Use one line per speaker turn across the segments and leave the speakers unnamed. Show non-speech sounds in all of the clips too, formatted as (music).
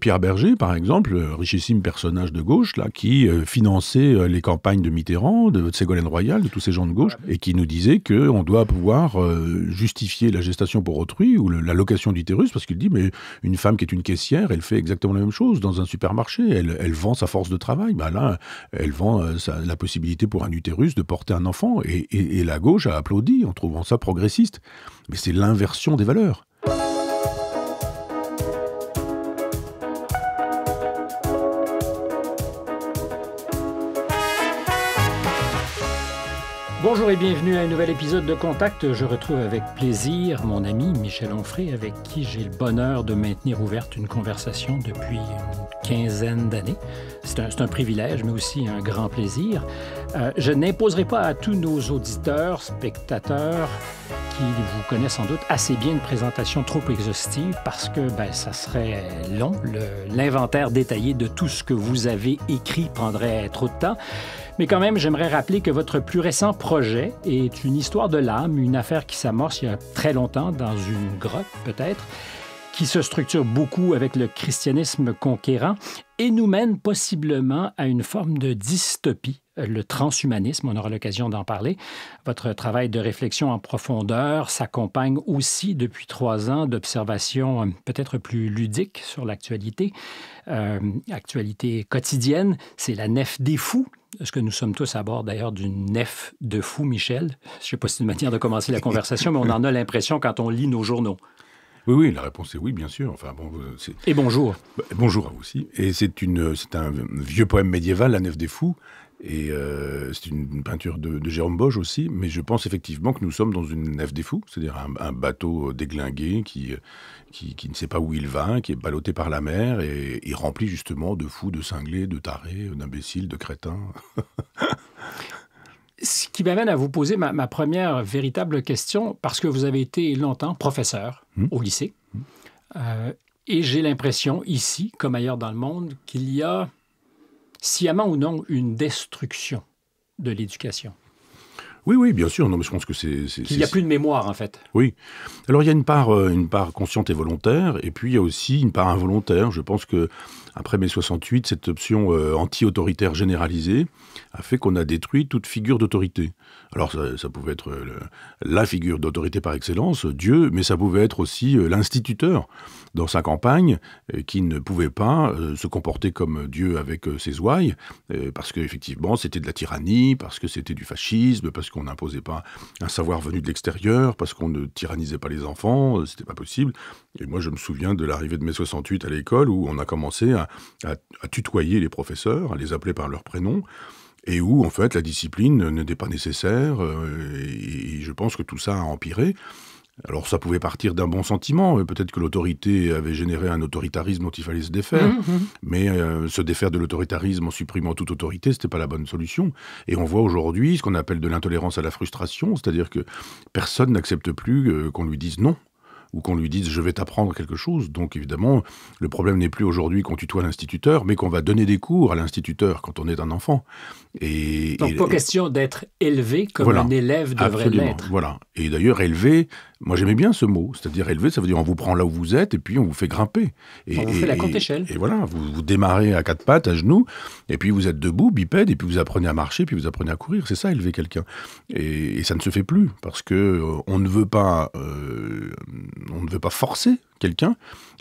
Pierre Berger, par exemple, euh, richissime personnage de gauche, là, qui euh, finançait euh, les campagnes de Mitterrand, de, Ségolène Royal, de tous ces gens de gauche, et qui nous disait qu'on doit pouvoir justifier la gestation pour autrui ou la location d'utérus, parce qu'il dit, mais une femme qui est une caissière, elle fait exactement la même chose dans un supermarché, elle, vend sa force de travail, ben elle vend la possibilité pour un utérus de porter un enfant, et la gauche a applaudi en trouvant ça progressiste. Mais c'est l'inversion des valeurs.
Bonjour et bienvenue à un nouvel épisode de Contact. Je retrouve avec plaisir mon ami Michel Onfray, avec qui j'ai le bonheur de maintenir ouverte une conversation depuis une quinzaine d'années. C'est un, privilège, mais aussi un grand plaisir. Euh, je n'imposerai pas à tous nos auditeurs, spectateurs, qui vous connaissent sans doute assez bien une présentation trop exhaustive parce que ben, ça serait long. L'inventaire détaillé de tout ce que vous avez écrit prendrait trop de temps. Mais quand même, j'aimerais rappeler que votre plus récent projet est une histoire de l'âme, une affaire qui s'amorce il y a très longtemps dans une grotte peut-être qui se structure beaucoup avec le christianisme conquérant et nous mène possiblement à une forme de dystopie, le transhumanisme, on aura l'occasion d'en parler. Votre travail de réflexion en profondeur s'accompagne aussi depuis trois ans d'observations euh, peut-être plus ludiques sur l'actualité, euh, actualité quotidienne. C'est la Nef des Fous est-ce que nous sommes tous à bord d'ailleurs d'une nef de fous, Michel? Je ne sais pas si c'est une manière de commencer la conversation, mais on en a l'impression quand on lit nos journaux. Oui, oui, la réponse est oui, bien sûr. Enfin, bon, euh, et bonjour. Bah,
bonjour à vous aussi. Et c'est, une, c'est un vieux poème médiéval, La Nef des Fous. Et euh, c'est une peinture de, Jérôme Bosch aussi. Mais je pense effectivement que nous sommes dans une Nef des Fous, c'est-à-dire un, un bateau euh, déglingué qui qui, ne sait pas où il va, qui est ballotté par la mer et, rempli justement de fous, de cinglés, de tarés, d'imbéciles, de crétins. (laughs)
Ce qui m'amène à vous poser ma, première véritable question, parce que vous avez été longtemps professeur hmm. au lycée. Hmm. Euh, et j'ai l'impression, ici, comme ailleurs dans le monde, qu'il y a, sciemment ou non, une destruction de l'éducation.
Oui, oui, bien sûr. Non, mais je pense que c'est. Il n'y a plus de
mémoire, en fait.
Oui. Alors, il y a une part, euh, une part consciente et volontaire, et puis il y a aussi une part involontaire. Je pense que après mai 68, cette option euh, anti-autoritaire généralisée a fait qu'on a détruit toute figure d'autorité. Alors ça, pouvait être euh, la figure d'autorité par excellence, euh, Dieu, mais ça pouvait être aussi l'instituteur dans sa campagne qui ne pouvait pas se comporter comme Dieu avec ses ouailles, parce qu'effectivement c'était de la tyrannie, parce que c'était du fascisme, parce qu'on n'imposait pas un savoir venu de l'extérieur, parce qu'on ne tyrannisait pas les enfants, c'était pas possible. Et moi, je me souviens de l'arrivée de mai 68 à l'école où on a commencé à, tutoyer les professeurs, à les appeler par leur prénom, et où, en fait, la discipline n'était pas nécessaire. Euh, et, je pense que tout ça a empiré. Alors, ça pouvait partir d'un bon sentiment. Euh, peut-être que l'autorité avait généré un autoritarisme dont il fallait se défaire. Mmh, mmh. Mais euh, se défaire de l'autoritarisme en supprimant toute autorité, c'était pas la bonne solution. Et on voit aujourd'hui ce qu'on appelle de l'intolérance à la frustration, c'est-à-dire que personne n'accepte plus qu'on lui dise non ou qu'on lui dise je vais t'apprendre quelque chose. Donc évidemment, le problème n'est plus aujourd'hui qu'on tutoie l'instituteur, mais qu'on va donner des cours à l'instituteur quand on est un enfant. Et, Donc, pas question
d'être élevé comme un élève devrait l'être.
Voilà. Et d'ailleurs, élevé, moi j'aimais bien ce mot. C'est-à-dire élevé, ça veut dire on vous prend là où vous êtes et puis on vous fait grimper. Et, on vous fait la compte échelle. Et voilà, vous, vous démarrez à quatre pattes, à genoux, et puis vous êtes debout, bipède, et puis vous apprenez à marcher, puis vous apprenez à courir. C'est ça, élever quelqu'un. Et, ça ne se fait plus parce que euh, on ne veut pas, euh, on ne veut pas forcer quelqu'un.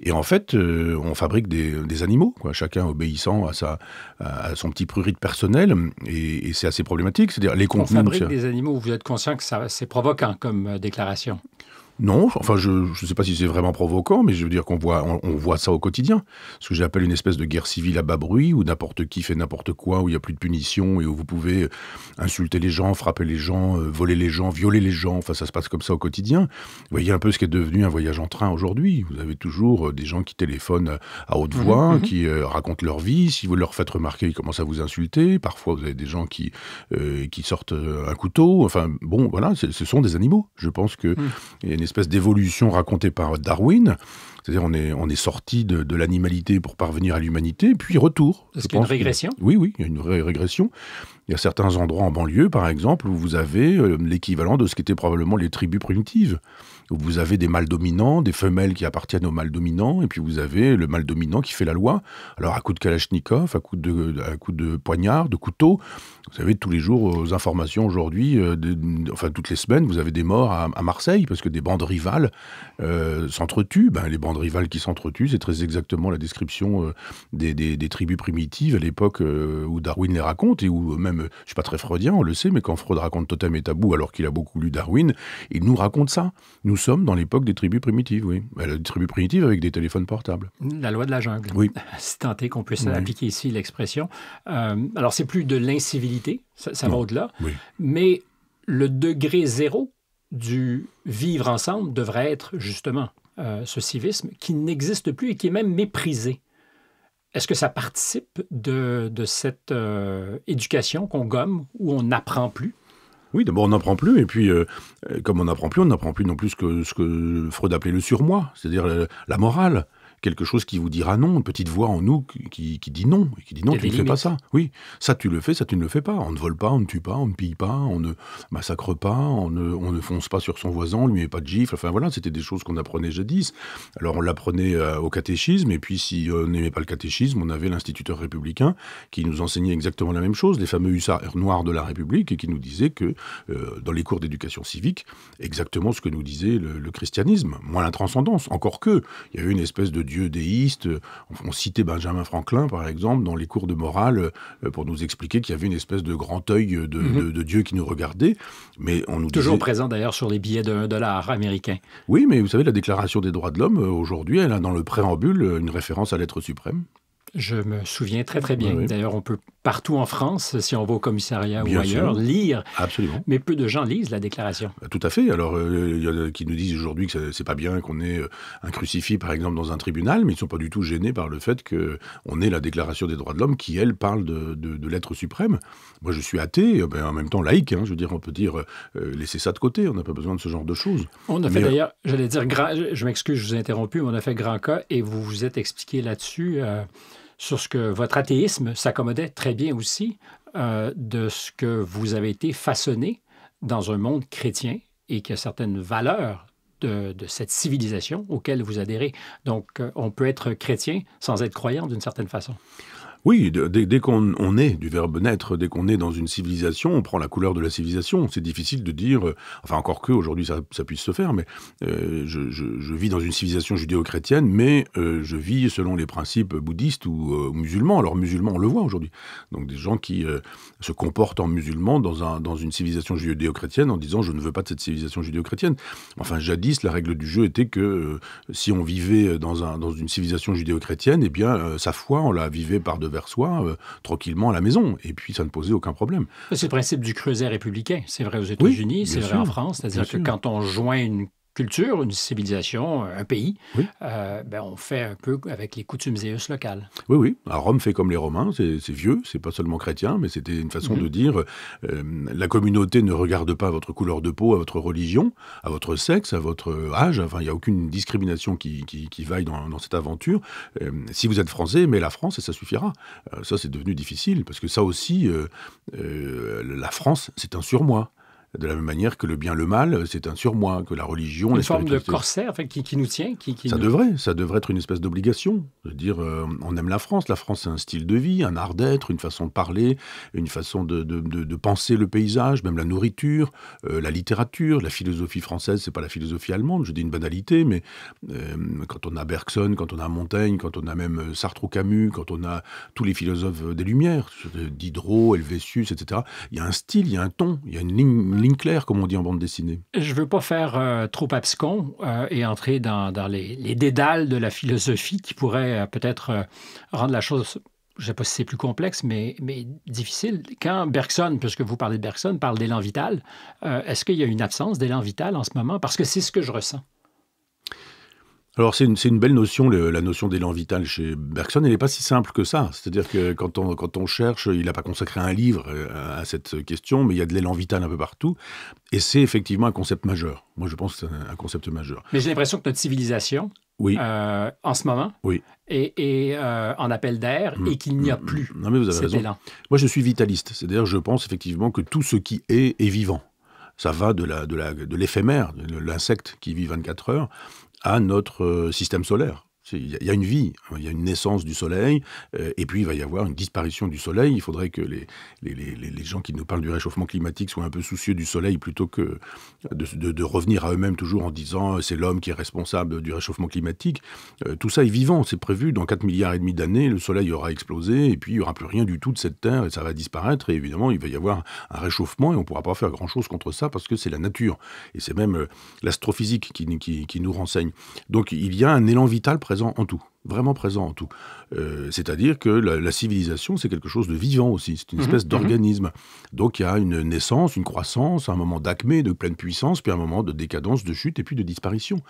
Et en fait, euh, on fabrique des, animaux, chacun obéissant à, sa, à son petit prurit personnel. Et, c'est assez problématique. C'est-à-dire, les contenus. On fabrique des
animaux, vous êtes conscient que ça, c'est provoquant comme euh, déclaration
non, enfin, je ne sais pas si c'est vraiment provoquant, mais je veux dire qu'on voit, on, voit ça au quotidien. Ce que j'appelle une espèce de guerre civile à bas bruit, où n'importe qui fait n'importe quoi, où il n'y a plus de punition, et où vous pouvez euh, insulter les gens, frapper les gens, euh, voler les gens, violer les gens. Enfin, ça se passe comme ça au quotidien. Vous voyez un peu ce qui est devenu un voyage en train aujourd'hui. Vous avez toujours euh, des gens qui téléphonent à haute mmh voix, mmh qui racontent leur vie. Si vous leur faites remarquer, ils commencent à vous insulter. Parfois, vous avez des gens qui, qui sortent un couteau. Enfin, bon, voilà, ce sont des animaux. Je pense qu'il mmh. y espèce d'évolution racontée par Darwin. C'est-à-dire on est, on est sorti de, l'animalité pour parvenir à l'humanité, puis retour. Est-ce qu'il y a une régression Oui, oui, il y a une vraie régression. Il y a certains endroits en banlieue, par exemple, où vous avez euh, l'équivalent de ce qu'étaient probablement les tribus primitives vous avez des mâles dominants, des femelles qui appartiennent aux mâles dominants, et puis vous avez le mâle dominant qui fait la loi. Alors à coup de kalachnikov, à coup de, coup de poignard, de couteau, vous avez tous les jours aux euh, informations aujourd'hui, euh, enfin toutes les semaines, vous avez des morts à, Marseille, parce que des bandes rivales euh, s'entretuent. Ben, les bandes rivales qui s'entretuent, c'est très exactement la description des, tribus primitives à l'époque où Darwin les raconte, et où même, je suis pas très freudien, on le sait, mais quand Freud raconte Totem et Tabou, alors qu'il a beaucoup lu Darwin, il nous raconte ça. Nous sommes dans l'époque des tribus primitives, oui. Euh, des tribus primitives avec des téléphones portables.
La loi de la jungle. Oui. (laughs) Si tant est qu'on puisse appliquer ici l'expression. Euh, alors, c'est plus de l'incivilité, ça, va au-delà. Mais le degré zéro du vivre ensemble devrait être justement euh, ce civisme qui n'existe plus et qui est même méprisé. Est-ce que ça participe de, cette éducation qu'on gomme ou
on n'apprend plus oui, d'abord on n'apprend plus, et puis euh, comme on n'apprend plus, on n'apprend plus non plus ce que, ce que Freud appelait le surmoi, c'est-à-dire euh, la morale quelque chose qui vous dira non, une petite voix en nous qui, qui dit non, qui dit non, tu ne fais pas ça. Oui, ça tu le fais, ça tu ne le fais pas. On ne vole pas, on ne tue pas, on ne pille pas, on ne massacre pas, on ne, on ne fonce pas sur son voisin, on lui met pas de gifle. Enfin voilà, c'était des choses qu'on apprenait jadis. Alors on l'apprenait euh, au catéchisme, et puis si on n'aimait pas le catéchisme, on avait l'instituteur républicain qui nous enseignait exactement la même chose, les fameux hussards noirs de la République, et qui nous disait que euh, dans les cours d'éducation civique, exactement ce que nous disait le, christianisme, moins la transcendance. Encore que, il y avait une espèce de dieux déistes. On citait Benjamin Franklin, par exemple, dans les cours de morale, euh, pour nous expliquer qu'il y avait une espèce de grand œil de, mhm. Dieu qui nous regardait. Mais on nous Toujours présent d'ailleurs sur les billets de 1 dollar américain. Oui, mais vous savez, la Déclaration des droits de l'homme, euh, aujourd'hui, elle a dans le préambule euh, une référence à l'être suprême.
Je me souviens très très bien. D'ailleurs, on peut partout en France, si on va au commissariat ou ailleurs, lire. Absolument. Mais peu de gens lisent la déclaration.
Euh, tout à fait. Alors, euh, il y en a qui nous disent aujourd'hui que c'est pas bien qu'on ait euh, un crucifix, par exemple, dans un tribunal, mais ils ne sont pas du tout gênés par le fait qu'on ait la déclaration des droits de l'homme qui, elle, parle de, l'être suprême. Moi, je suis athée, ben, en même temps laïque. Hein. je veux dire, on peut dire, laisser ça de côté, on n'a pas besoin de ce genre de choses. On a fait d'ailleurs,
j'allais dire, je m'excuse, je vous ai interrompu, mais on a fait grand cas et vous vous êtes expliqué là-dessus sur ce que votre athéisme s'accommodait très bien aussi euh, de ce que vous avez été façonné dans un monde chrétien et a certaines valeurs de, cette civilisation auxquelles vous adhérez. Donc, euh, on peut être chrétien sans être croyant d'une
certaine façon. Oui, dès, qu'on est du verbe naître, dès qu'on est dans une civilisation, on prend la couleur de la civilisation. C'est difficile de dire, euh, enfin encore que aujourd'hui ça, puisse se faire, mais euh, je, vis dans une civilisation judéo-chrétienne, mais euh, je vis selon les principes bouddhistes ou musulmans. Alors musulmans, on le voit aujourd'hui. Donc des gens qui se comportent en musulmans dans, une civilisation judéo-chrétienne en disant je ne veux pas de cette civilisation judéo-chrétienne. Enfin jadis, la règle du jeu était que si on vivait dans, dans une civilisation judéo-chrétienne, eh bien sa foi, on la vivait par de vers soi euh, tranquillement à la maison. Et puis, ça ne posait aucun problème. C'est le principe du creuset républicain.
C'est vrai aux États-Unis,
c'est vrai en France. C'est-à-dire que quand on joint une culture,
une civilisation, euh, un pays, euh, ben, on fait un peu avec les coutumes et us locales.
Oui, oui. Alors, Rome fait comme les Romains, c'est vieux, c'est pas seulement chrétien, mais c'était une façon mhm. de dire euh, la communauté ne regarde pas votre couleur de peau, à votre religion, à votre sexe, à votre âge. Enfin, il n'y a aucune discrimination qui, vaille dans, cette aventure. si vous êtes français, mais la France, et ça suffira. ça, c'est devenu difficile parce que ça aussi, la France, c'est un surmoi de la même manière que le bien, le mal, c'est un surmoi, que la religion... Une forme de corset
en qui, qui, nous tient qui, qui Ça devrait,
ça devrait être une espèce d'obligation. dire, euh, on aime la France, la France c'est un style de vie, un art d'être, une façon de parler, une façon de, penser le paysage, même la nourriture, euh, la littérature, la philosophie française, c'est pas la philosophie allemande, je dis une banalité, mais euh, quand on a Bergson, quand on a Montaigne, quand on a même Sartre ou Camus, quand on a tous les philosophes des Lumières, Diderot, Helvétius, etc., il y a un style, il y a un ton, il y a une ligne ligne claire, comme on dit en bande dessinée.
Je ne veux pas faire euh, trop abscon euh, et entrer dans, les, dédales de la philosophie qui pourrait euh, peut-être rendre la chose je ne sais pas si c'est plus complexe, mais, difficile. Quand Bergson, puisque vous parlez de Bergson, parle d'élan vital, est-ce qu'il y a une absence d'élan vital en ce moment? Parce que c'est ce que je ressens
alors c'est une, belle notion, la notion d'élan vital chez Bergson, elle n'est pas si simple que ça. C'est-à-dire que quand on, quand on cherche, il n'a pas consacré un livre euh, à, cette question, mais il y a de l'élan vital un peu partout. Et c'est effectivement un concept majeur. Moi je pense que c'est un, concept majeur.
Mais j'ai l'impression que notre civilisation, oui. Euh, en ce moment oui. et, euh, en appel d'air mm. et qu'il n'y a mm. plus non, mais vous avez raison.
Moi, je suis vitaliste, c'est-à-dire je pense effectivement que tout ce qui est est vivant. Ça va de l'éphémère, la, de, la, de l'insecte qui vit 24 heures, à notre euh, système solaire. Il y a une vie, hein, il y a une naissance du soleil, euh, et puis il va y avoir une disparition du soleil. Il faudrait que les, les, les, les, gens qui nous parlent du réchauffement climatique soient un peu soucieux du soleil plutôt que de, de, revenir à eux-mêmes toujours en disant euh, c'est l'homme qui est responsable du réchauffement climatique. Euh, tout ça est vivant, c'est prévu. Dans 4 milliards et demi d'années, le soleil aura explosé, et puis il n'y aura plus rien du tout de cette Terre, et ça va disparaître. Et évidemment, il va y avoir un réchauffement, et on ne pourra pas faire grand-chose contre ça parce que c'est la nature. Et c'est même l'astrophysique qui, qui, qui nous renseigne. Donc il y a un élan vital présent en tout vraiment présent en tout. Euh, c'est-à-dire que la, civilisation, c'est quelque chose de vivant aussi, c'est une mhm, espèce mhm. d'organisme. Donc il y a une naissance, une croissance, un moment d'acmé, de pleine puissance, puis un moment de décadence, de chute, et puis de disparition.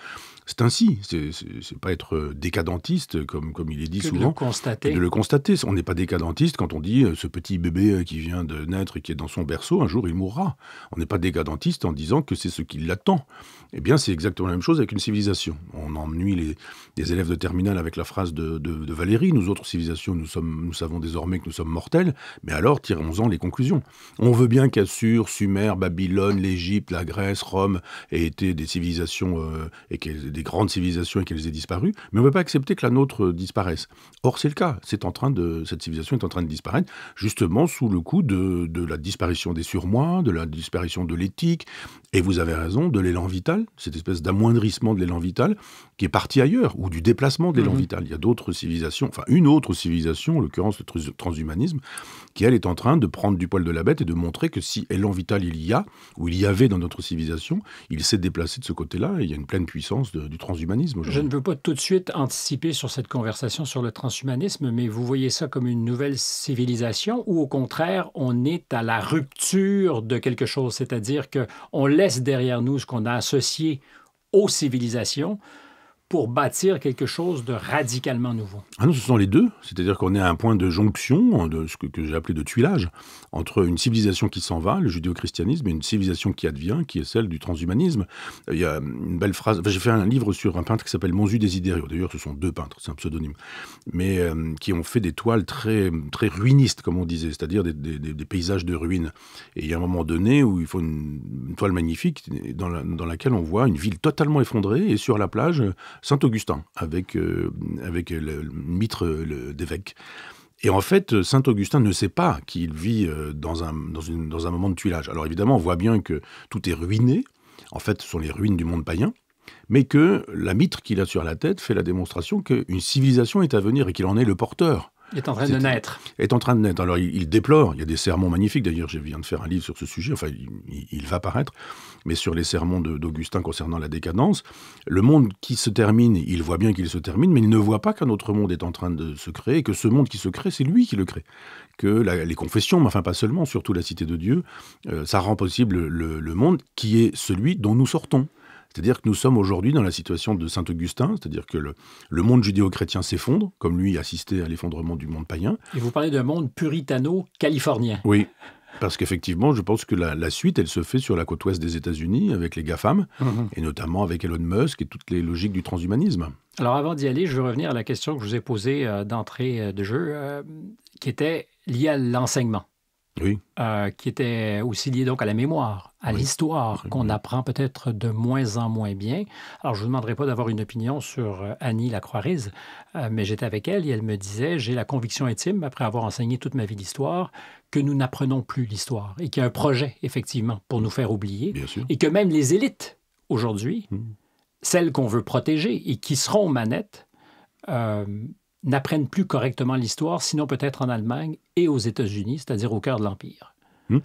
C'est ainsi, c'est pas être décadentiste, comme, comme il est dit souvent. De le constater. De le constater. On n'est pas décadentiste quand on dit euh, ce petit bébé euh, qui vient de naître et qui est dans son berceau, un jour il mourra. On n'est pas décadentiste en disant que c'est ce qui l'attend. Eh bien, c'est exactement la même chose avec une civilisation. On ennuie les, les élèves de terminale avec la la phrase de, Valérie, nous autres civilisations, nous, sommes, nous savons désormais que nous sommes mortels, mais alors tirons-en les conclusions. On veut bien qu'Assur, Sumer, Babylone, l'Égypte, la Grèce, Rome aient été des civilisations, euh, et des grandes civilisations et qu'elles aient disparu, mais on ne peut pas accepter que la nôtre euh, disparaisse. Or, c'est le cas. C'est en train de, cette civilisation est en train de disparaître, justement sous le coup de, de la disparition des surmois, de la disparition de l'éthique, et vous avez raison, de l'élan vital, cette espèce d'amoindrissement de l'élan vital qui est parti ailleurs, ou du déplacement de l'élan mhm. vital. Il y a d'autres civilisations, enfin une autre civilisation, en l'occurrence le transhumanisme, qui elle est en train de prendre du poil de la bête et de montrer que si élan vital il y a, ou il y avait dans notre civilisation, il s'est déplacé de ce côté-là, il y a une pleine puissance du transhumanisme. Je ne
veux pas tout de suite anticiper sur cette conversation sur le transhumanisme, mais vous voyez ça comme une nouvelle civilisation, ou au contraire, on est à la rupture de quelque chose, c'est-à-dire qu'on laisse derrière nous, ce qu'on a associé aux civilisations, pour bâtir quelque chose de radicalement nouveau.
Ah non, ce sont les deux. C'est-à-dire qu'on est à un point de jonction, de ce que, j'ai appelé de tuilage, entre une civilisation qui s'en va, le judéo-christianisme, et une civilisation qui advient, qui est celle du transhumanisme. Euh, il y a une belle phrase. j'ai fait un livre sur un peintre qui s'appelle Monzu Desiderio. D'ailleurs, ce sont deux peintres, c'est un pseudonyme, mais euh, qui ont fait des toiles très, très ruinistes, comme on disait, c'est-à-dire des, paysages de ruines. Et il y a un moment donné où il faut une, une toile magnifique dans, la, dans laquelle on voit une ville totalement effondrée et sur la plage Saint-Augustin, avec, euh, avec le, mitre d'évêque. Et en fait, saint Augustin ne sait pas qu'il vit euh, dans un, dans, un moment de tuilage. Alors évidemment, on voit bien que tout est ruiné. En fait, ce sont les ruines du monde païen. Mais que la mitre qu'il a sur la tête fait la démonstration qu'une civilisation est à venir et qu'il en est le porteur. Il est en train de naître. Est en train de naître. Alors il, déplore, il y a des sermons magnifiques, d'ailleurs je viens de faire un livre sur ce sujet, enfin il va paraître, mais sur les sermons d'Augustin concernant la décadence, le monde qui se termine, il voit bien qu'il se termine, mais il ne voit pas qu'un autre monde est en train de se créer, que ce monde qui se crée, c'est lui qui le crée. Que les confessions, mais enfin pas seulement, surtout la cité de Dieu, euh, ça rend possible le, monde qui est celui dont nous sortons. C'est-à-dire que nous sommes aujourd'hui dans la situation de saint Augustin, c'est-à-dire que le, monde judéo-chrétien s'effondre, comme lui assistait à l'effondrement du monde païen.
Et vous parlez d'un monde
puritano-californien. Oui, parce qu'effectivement, je pense que la, suite, elle se fait sur la côte ouest des États-Unis, avec les GAFAM, mhm. et notamment avec Elon Musk et toutes les logiques du transhumanisme.
Alors avant d'y aller, je veux revenir à la question que je vous ai posée euh, d'entrée euh, de jeu, euh, qui était liée à l'enseignement oui. Euh, qui était aussi lié donc à la mémoire, à l'histoire, qu'on apprend peut-être de moins en moins bien. Alors, je ne vous demanderai pas d'avoir une opinion sur euh, Annie lacroix rise euh, mais j'étais avec elle et elle me disait, j'ai la conviction intime, après avoir enseigné toute ma vie l'histoire, que nous n'apprenons plus l'histoire et qu'il y a un projet, effectivement, pour nous faire oublier. sûr. Et que même les élites, aujourd'hui, hmm. celles qu'on veut protéger et qui seront manettes, euh, n'apprennent plus correctement l'histoire, sinon peut-être en Allemagne et aux États-Unis, c'est-à-dire au cœur de l'Empire.
Hmm.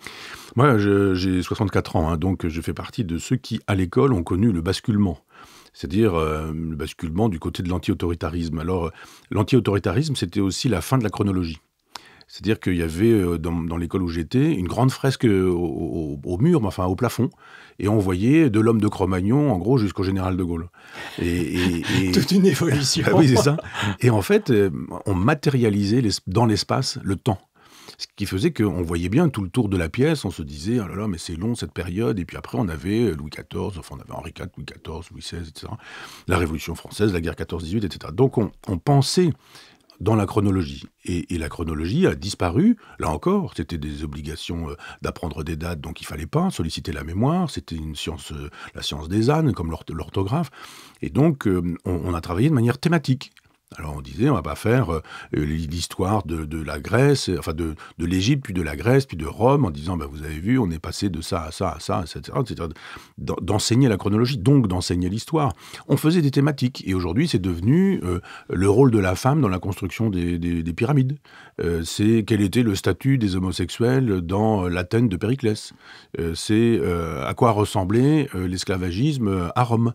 Moi, j'ai 64 ans, hein, donc je fais partie de ceux qui, à l'école, ont connu le basculement c'est-à-dire euh, le basculement du côté de l'anti-autoritarisme. Alors, euh, l'anti-autoritarisme, c'était aussi la fin de la chronologie. C'est-à-dire qu'il y avait euh, dans, l'école où j'étais une grande fresque euh, au, mur, enfin au plafond, et on voyait de l'homme de Cro-Magnon, en gros, jusqu'au général de Gaulle. Et, (laughs) Toute une évolution. (laughs) Ah oui, c'est ça. Et en fait, euh, on matérialisait dans l'espace le temps. Ce qui faisait qu'on voyait bien tout le tour de la pièce, on se disait, ah là là, mais c'est long cette période. Et puis après, on avait Louis XIV, enfin, on avait Henri IV, Louis XIV, Louis XVI, etc. La Révolution française, la guerre 14-18, etc. Donc on pensait dans la chronologie. Et, la chronologie a disparu. Là encore, c'était des obligations euh, d'apprendre des dates, donc il fallait pas solliciter la mémoire. C'était une science, euh, la science des ânes, comme l'orthographe. Et donc, euh, on, a travaillé de manière thématique. Alors on disait, on va pas faire euh, l'histoire de, la Grèce, enfin de, l'Égypte, puis de la Grèce, puis de Rome, en disant, bah, vous avez vu, on est passé de ça à ça, à ça, etc. etc. d'enseigner la chronologie, donc d'enseigner l'histoire. On faisait des thématiques, et aujourd'hui c'est devenu euh, le rôle de la femme dans la construction des pyramides, euh, c'est quel était le statut des homosexuels dans euh, l'Athènes de Périclès. Euh, c'est à quoi ressemblait l'esclavagisme à Rome.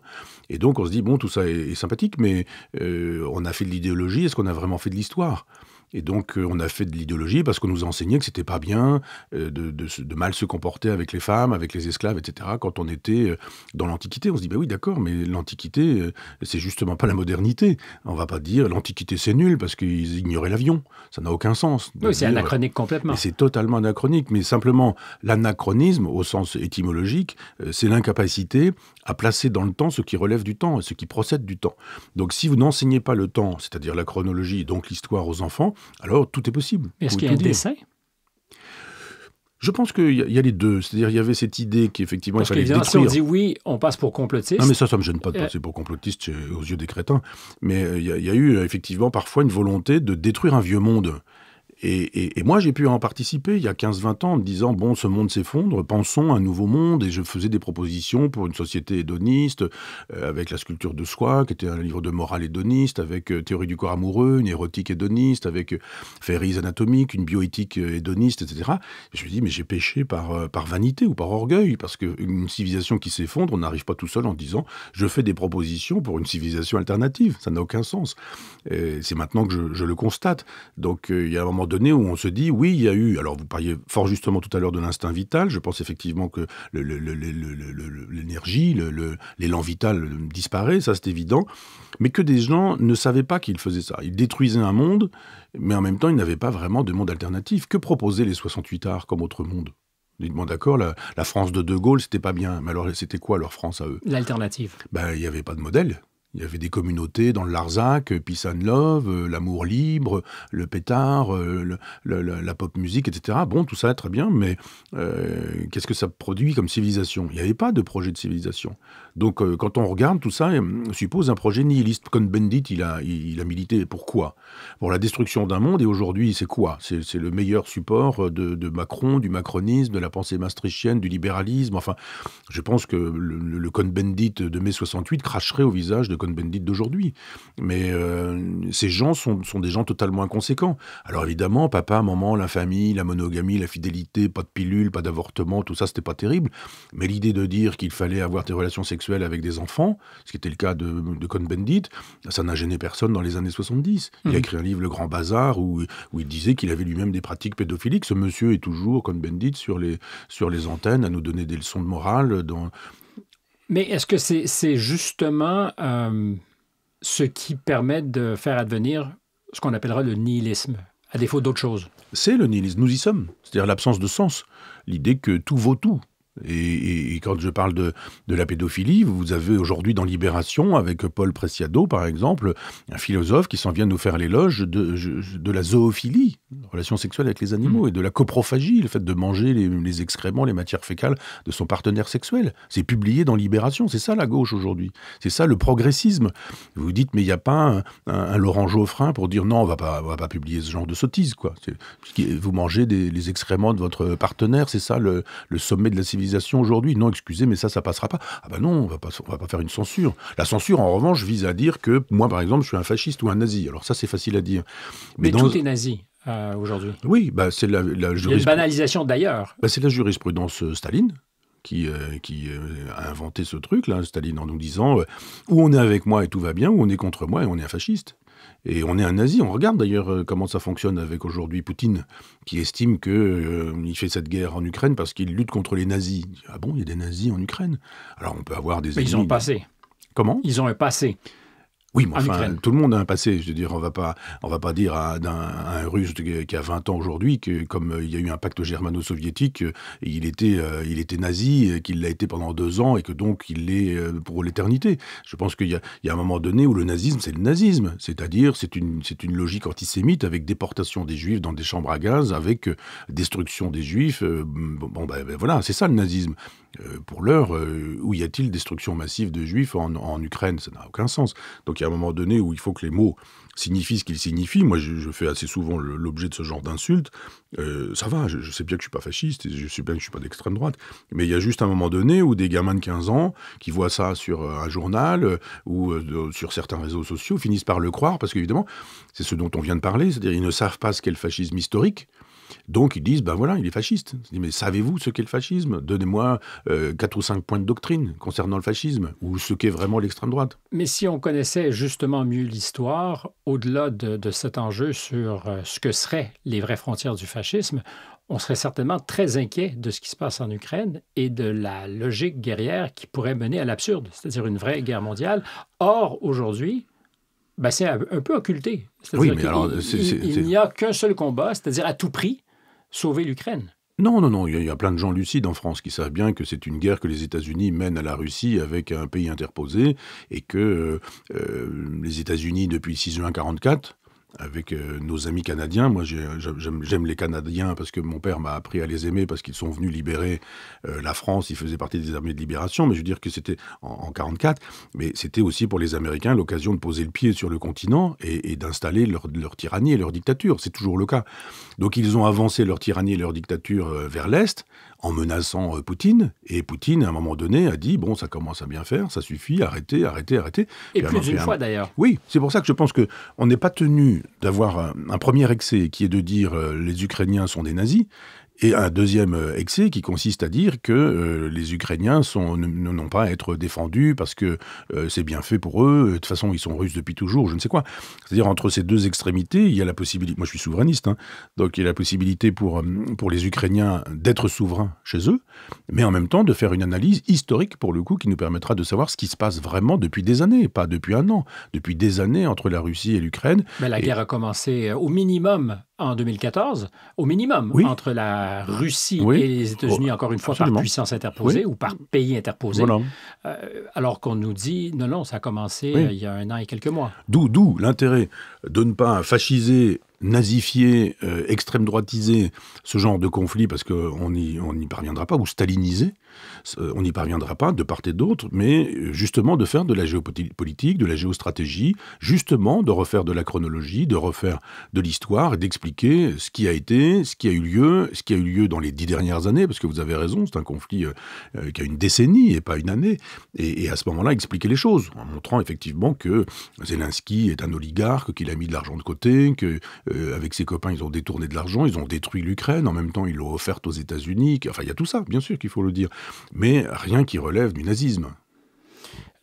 Et donc on se dit, bon, tout ça est sympathique, mais on a fait de l'idéologie, est-ce qu'on a vraiment fait de l'histoire et donc, euh, on a fait de l'idéologie parce qu'on nous a enseigné que c'était pas bien euh, de, mal se comporter avec les femmes, avec les esclaves, etc. Quand on était euh, dans l'Antiquité, on se dit, bah oui, d'accord, mais l'Antiquité, c'est justement pas la modernité. On va pas dire l'Antiquité, c'est nul parce qu'ils ignoraient l'avion. Ça n'a aucun sens. Oui, c'est anachronique complètement. C'est totalement anachronique, mais simplement, l'anachronisme, au sens étymologique, c'est l'incapacité à placer dans le temps ce qui relève du temps et ce qui procède du temps. Donc si vous n'enseignez pas le temps, c'est-à-dire la chronologie et donc l'histoire aux enfants, alors tout est possible. Est-ce qu'il y a des essais je pense qu'il y, a les deux. C'est-à-dire, il y avait cette idée qu'effectivement, il fallait détruire. Si on dit
oui, on passe pour complotiste. Non, mais ça, ça me gêne pas de euh, passer pour
complotiste aux yeux des crétins. Mais euh, il y, il y a eu effectivement parfois une volonté de détruire un vieux monde. Et, moi, j'ai pu en participer il y a 15-20 ans en me disant, bon, ce monde s'effondre, pensons à un nouveau monde. Et je faisais des propositions pour une société hédoniste, euh, avec la sculpture de soi, qui était un livre de morale hédoniste, avec euh, théorie du corps amoureux, une érotique hédoniste, avec euh, anatomiques », une bioéthique euh, hédoniste, etc. je me dis, mais j'ai péché par, par vanité ou par orgueil, parce qu'une civilisation qui s'effondre, on n'arrive pas tout seul en disant, je fais des propositions pour une civilisation alternative. Ça n'a aucun sens. C'est maintenant que je, je le constate. Donc, il y a un moment où on se dit, oui, il y a eu, alors vous parliez fort justement tout à l'heure de l'instinct vital, je pense effectivement que l'énergie, l'élan vital disparaît, ça c'est évident, mais que des gens ne savaient pas qu'ils faisaient ça. Ils détruisaient un monde, mais en même temps, ils n'avaient pas vraiment de monde alternatif. Que proposaient les 68 arts comme autre monde Dites-moi d'accord, la, France de De Gaulle, c'était pas bien. Mais alors, c'était quoi leur France à eux
L'alternative.
Ben, il n'y avait pas de modèle. Il y avait des communautés dans le Larzac, euh, Peace and Love, euh, l'amour libre, le pétard, euh, la, pop musique, etc. Bon, tout ça, très bien, mais qu'est-ce que ça produit comme civilisation Il n'y avait pas de projet de civilisation. Donc euh, quand on regarde tout ça, euh, suppose un projet nihiliste. Cohn-Bendit, il a, il, a milité Pourquoi Pour la destruction d'un monde, et aujourd'hui, c'est quoi C'est le meilleur support euh, de, Macron, du macronisme, de la pensée maastrichtienne, du libéralisme. Enfin, je pense que le, le bendit de mai 68 cracherait au visage de Cohn-Bendit d'aujourd'hui. Mais ces gens sont, sont des gens totalement inconséquents. Alors évidemment, papa, maman, la famille, la monogamie, la fidélité, pas de pilule, pas d'avortement, tout ça, c'était pas terrible. Mais l'idée de dire qu'il fallait avoir des relations sexuelles avec des enfants, ce qui était le cas de, de Cohn-Bendit, ça n'a gêné personne dans les années 70. Il a mhm. écrit un livre, Le Grand Bazar, où, il disait qu'il avait lui-même des pratiques pédophiliques. Ce monsieur est toujours, Cohn-Bendit, sur les, sur les antennes, à nous donner des leçons de morale. Dans...
Mais est-ce que c'est justement euh, ce qui permet de faire advenir ce qu'on appellera le nihilisme,
à défaut d'autre chose C'est le nihilisme, nous y sommes, c'est-à-dire l'absence de sens, l'idée que tout vaut tout et, quand je parle de, de la pédophilie, vous avez aujourd'hui dans Libération, avec Paul Preciado par exemple, un philosophe qui s'en vient de nous faire l'éloge de, de, la zoophilie, relation sexuelle avec les animaux, mm. et de la coprophagie, le fait de manger les, excréments, les matières fécales de son partenaire sexuel. C'est publié dans Libération, c'est ça la gauche aujourd'hui, c'est ça le progressisme. Vous vous dites, mais il n'y a pas un, Laurent Geoffrin pour dire non, on ne va pas publier ce genre de sottises. Quoi. Vous mangez des, les excréments de votre partenaire, c'est ça le, le sommet de la civilisation aujourd'hui. Non, excusez, mais ça, ça passera pas. Ah ben non, on va pas, on va pas faire une censure. La censure, en revanche, vise à dire que moi, par exemple, je suis un fasciste ou un nazi. Alors ça, c'est facile à dire. Mais, tout est nazi. Euh, aujourd'hui. Oui, bah, c'est la, la
banalisation d'ailleurs.
Bah, c'est la jurisprudence euh, Staline, qui, euh, qui a inventé ce truc, là, Staline, en nous disant où on est avec moi et tout va bien, ou on est contre moi et on est un fasciste. Et on est un nazi. On regarde d'ailleurs euh, comment ça fonctionne avec aujourd'hui Poutine, qui estime qu'il euh, fait cette guerre en Ukraine parce qu'il lutte contre les nazis. Ah bon, il y a des nazis en Ukraine Alors on peut avoir des. Mais ils ont passé. Comment Ils ont un passé. Oui, tout le monde a un passé. Je veux dire, on va pas, on va pas dire à, un, Russe qui a 20 ans aujourd'hui que, comme euh, il y a eu un pacte germano-soviétique, euh, il était, euh, il était nazi, qu'il l'a été pendant deux ans et que donc il l'est pour l'éternité. Je pense qu'il y, a un moment donné où le nazisme, c'est le nazisme. C'est-à-dire, c'est une, c'est une logique antisémite avec déportation des juifs dans des chambres à gaz, avec destruction des juifs. Bon, ben, ben voilà, c'est ça le nazisme. Euh, pour l'heure, euh, où y a-t-il destruction massive de juifs en, Ukraine Ça n'a aucun sens. Donc il y a un moment donné où il faut que les mots signifient ce qu'ils signifient. Moi, je, fais assez souvent l'objet de ce genre d'insultes. Euh, ça va, je, sais bien que je ne suis pas fasciste, et je sais bien que je ne suis pas d'extrême droite, mais il y a juste un moment donné où des gamins de 15 ans qui voient ça sur un journal ou sur certains réseaux sociaux finissent par le croire, parce qu'évidemment, c'est ce dont on vient de parler, c'est-à-dire ils ne savent pas ce qu'est le fascisme historique. Donc ils disent, ben voilà, il est fasciste. mais savez-vous ce qu'est le fascisme Donnez-moi euh, quatre ou cinq points de doctrine concernant le fascisme, ou ce qu'est vraiment l'extrême droite. Mais
si on connaissait justement mieux l'histoire, au-delà de, de cet enjeu sur euh, ce que seraient les vraies frontières du fascisme, on serait certainement très inquiet de ce qui se passe en Ukraine et de la logique guerrière qui pourrait mener à l'absurde, c'est-à-dire une vraie guerre mondiale. Or, aujourd'hui, ben, c'est un, peu occulté. Oui, mais alors, il n'y a qu'un seul combat, c'est-à-dire à tout prix sauver l'Ukraine.
Non, non, non, il y, a, plein de gens lucides en France qui savent bien que c'est une guerre que les États-Unis mènent à la Russie avec un pays interposé et que euh, euh, les États-Unis, depuis 6 juin 1944, avec euh, nos amis canadiens. Moi, j'aime les Canadiens parce que mon père m'a appris à les aimer parce qu'ils sont venus libérer euh, la France. Ils faisaient partie des armées de libération, mais je veux dire que c'était en, 44. Mais c'était aussi pour les Américains l'occasion de poser le pied sur le continent et, d'installer leur, tyrannie et leur dictature. C'est toujours le cas. Donc, ils ont avancé leur tyrannie et leur dictature euh, vers l'est en menaçant euh, Poutine. Et Poutine, à un moment donné, a dit Bon, ça commence à bien faire, ça suffit, arrêtez, arrêtez, arrêtez. Et, plus d'une fois d'ailleurs. Oui, c'est pour ça que je pense qu'on n'est pas tenu d'avoir un, premier excès qui est de dire euh, les Ukrainiens sont des nazis, et un deuxième euh, excès qui consiste à dire que euh, les Ukrainiens n'ont pas à être défendus parce que euh, c'est bien fait pour eux, de toute façon ils sont russes depuis toujours, je ne sais quoi. C'est-à-dire entre ces deux extrémités, il y a la possibilité, moi je suis souverainiste, hein, donc il y a la possibilité pour, pour les Ukrainiens d'être souverains chez eux, mais en même temps de faire une analyse historique pour le coup qui nous permettra de savoir ce qui se passe vraiment depuis des années, pas depuis un an, depuis des années entre la Russie et l'Ukraine. Mais la guerre a commencé au minimum
en 2014, au minimum, entre la Russie et les États-Unis, oh, encore une fois, par puissance interposée ou par pays interposé. Euh, alors qu'on nous dit, non, non, ça a commencé euh, il y a un an et quelques mois.
D'où, l'intérêt de ne pas fasciser nazifier, euh, extrême droitiser ce genre de conflit parce qu'on n'y on parviendra pas, ou staliniser, euh, on n'y parviendra pas de part et d'autre, mais euh, justement de faire de la géopolitique, de la géostratégie, justement de refaire de la chronologie, de refaire de l'histoire et d'expliquer ce qui a été, ce qui a eu lieu, ce qui a eu lieu dans les dix dernières années, parce que vous avez raison, c'est un conflit euh, qui a une décennie et pas une année, et, à ce moment-là expliquer les choses, en montrant effectivement que Zelensky est un oligarque, qu'il a mis de l'argent de côté, que avec ses copains ils ont détourné de l'argent, ils ont détruit l'Ukraine, en même temps ils l'ont offerte aux États-Unis, enfin il y a tout ça, bien sûr qu'il faut le dire, mais rien qui relève du nazisme.